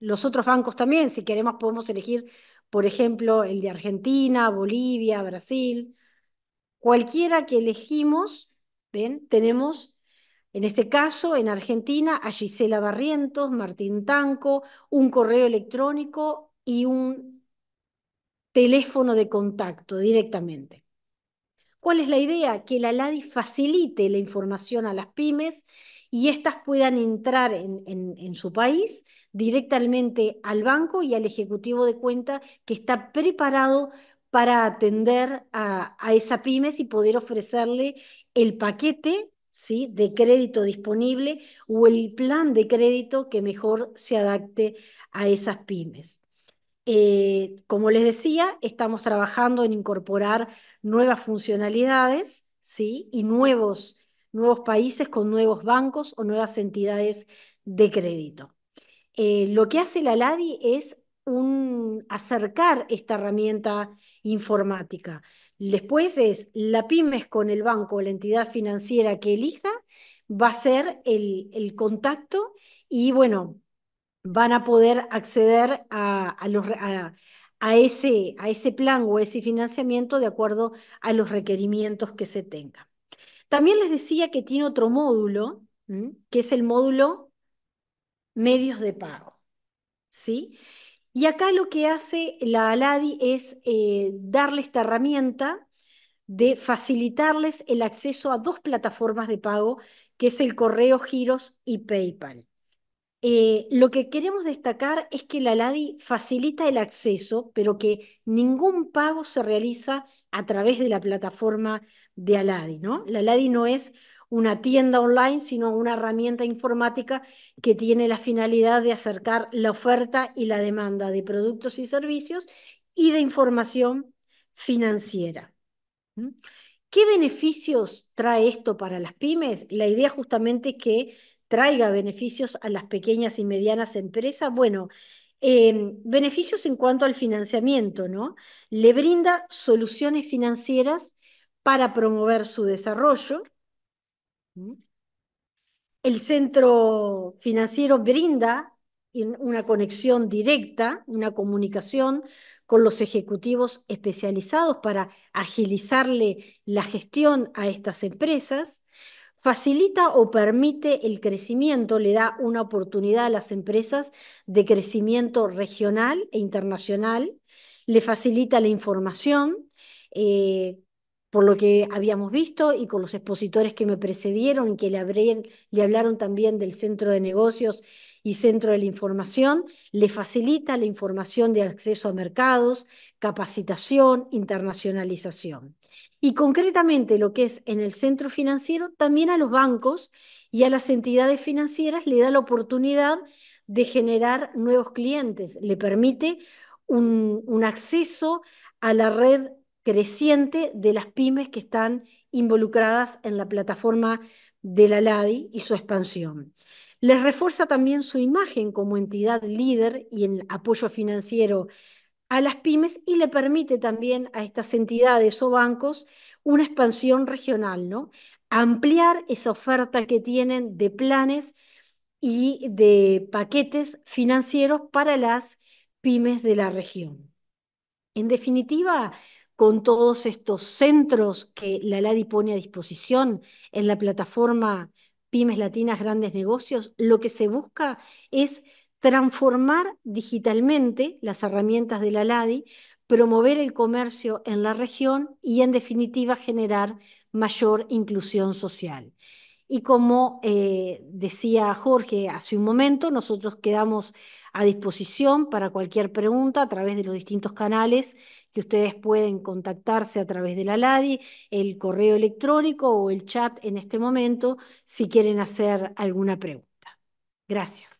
los otros bancos también, si queremos podemos elegir por ejemplo, el de Argentina, Bolivia, Brasil, cualquiera que elegimos, ¿ven? Tenemos, en este caso, en Argentina, a Gisela Barrientos, Martín Tanco, un correo electrónico y un teléfono de contacto directamente. ¿Cuál es la idea? Que la LADI facilite la información a las pymes y éstas puedan entrar en su país directamente al banco y al ejecutivo de cuenta que está preparado para atender a, esa pymes y poder ofrecerle el paquete ¿sí? de crédito disponible o el plan de crédito que mejor se adapte a esas pymes. Eh, como les decía, estamos trabajando en incorporar nuevas funcionalidades ¿sí? y nuevos, nuevos países con nuevos bancos o nuevas entidades de crédito. Eh, lo que hace la LADI es acercar esta herramienta informática. Después es la pymes con el banco o la entidad financiera que elija, va a ser el, contacto y bueno, van a poder acceder a, ese, a ese plan o ese financiamiento de acuerdo a los requerimientos que se tengan. También les decía que tiene otro módulo, que es el módulo medios de pago. ¿sí? Y acá lo que hace la ALADI es eh, darle esta herramienta de facilitarles el acceso a dos plataformas de pago, que es el correo Giros y PayPal. Eh, lo que queremos destacar es que la Aladi facilita el acceso, pero que ningún pago se realiza a través de la plataforma de Aladi, ¿no? La Aladi no es una tienda online, sino una herramienta informática que tiene la finalidad de acercar la oferta y la demanda de productos y servicios y de información financiera. ¿Mm? ¿Qué beneficios trae esto para las pymes? La idea justamente es que traiga beneficios a las pequeñas y medianas empresas. Bueno, em, beneficios en cuanto al financiamiento, ¿no? Le brinda soluciones financieras para promover su desarrollo, el centro financiero brinda una conexión directa, una comunicación con los ejecutivos especializados para agilizarle la gestión a estas empresas, facilita o permite el crecimiento, le da una oportunidad a las empresas de crecimiento regional e internacional, le facilita la información, eh, por lo que habíamos visto y con los expositores que me precedieron y que le, abren, le hablaron también del centro de negocios y centro de la información, le facilita la información de acceso a mercados, capacitación, internacionalización. Y concretamente lo que es en el centro financiero, también a los bancos y a las entidades financieras le da la oportunidad de generar nuevos clientes, le permite un, un acceso a la red creciente de las pymes que están involucradas en la plataforma de la LADI y su expansión. Les refuerza también su imagen como entidad líder y en apoyo financiero a las pymes y le permite también a estas entidades o bancos una expansión regional, ¿no? Ampliar esa oferta que tienen de planes y de paquetes financieros para las pymes de la región. En definitiva, con todos estos centros que la LADI pone a disposición en la plataforma Pymes Latinas Grandes Negocios, lo que se busca es transformar digitalmente las herramientas de la LADI, promover el comercio en la región y, en definitiva, generar mayor inclusión social. Y como eh, decía Jorge hace un momento, nosotros quedamos a disposición para cualquier pregunta a través de los distintos canales que ustedes pueden contactarse a través de la LADI, el correo electrónico o el chat en este momento si quieren hacer alguna pregunta. Gracias.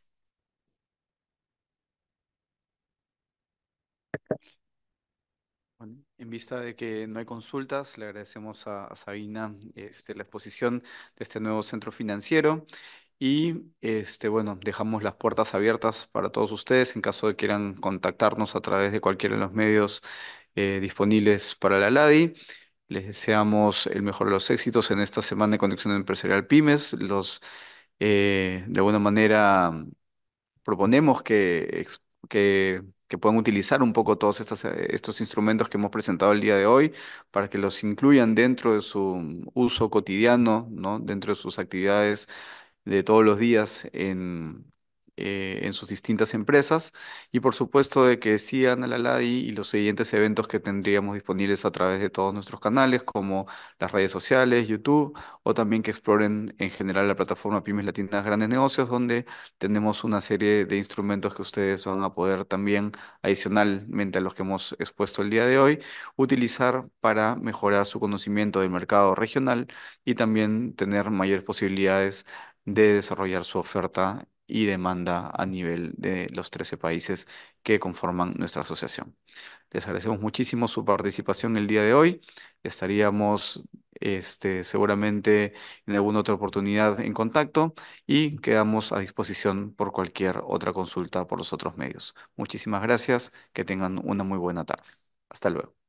en vista de que no hay consultas, le agradecemos a, Sabina este, la exposición de este nuevo centro financiero y este, bueno, dejamos las puertas abiertas para todos ustedes en caso de que quieran contactarnos a través de cualquiera de los medios eh, disponibles para la LADI. Les deseamos el mejor de los éxitos en esta semana de Conexión Empresarial Pymes. Los, eh, de alguna manera, mm, proponemos que, que, puedan utilizar un poco todos estos, eh, estos instrumentos que hemos presentado el día de hoy para que los incluyan dentro de su mm, uso cotidiano, ¿no? dentro de sus actividades de todos los días en, eh, en sus distintas empresas y por supuesto de que sigan a la LADI y los siguientes eventos que tendríamos disponibles a través de todos nuestros canales como las redes sociales, YouTube o también que exploren en general la plataforma Pymes Latinas Grandes Negocios donde tenemos una serie de instrumentos que ustedes van a poder también adicionalmente a los que hemos expuesto el día de hoy utilizar para mejorar su conocimiento del mercado regional y también tener mayores posibilidades de desarrollar su oferta y demanda a nivel de los 13 países que conforman nuestra asociación. Les agradecemos muchísimo su participación el día de hoy. Estaríamos este, seguramente en alguna otra oportunidad en contacto y quedamos a disposición por cualquier otra consulta por los otros medios. Muchísimas gracias, que tengan una muy buena tarde. Hasta luego.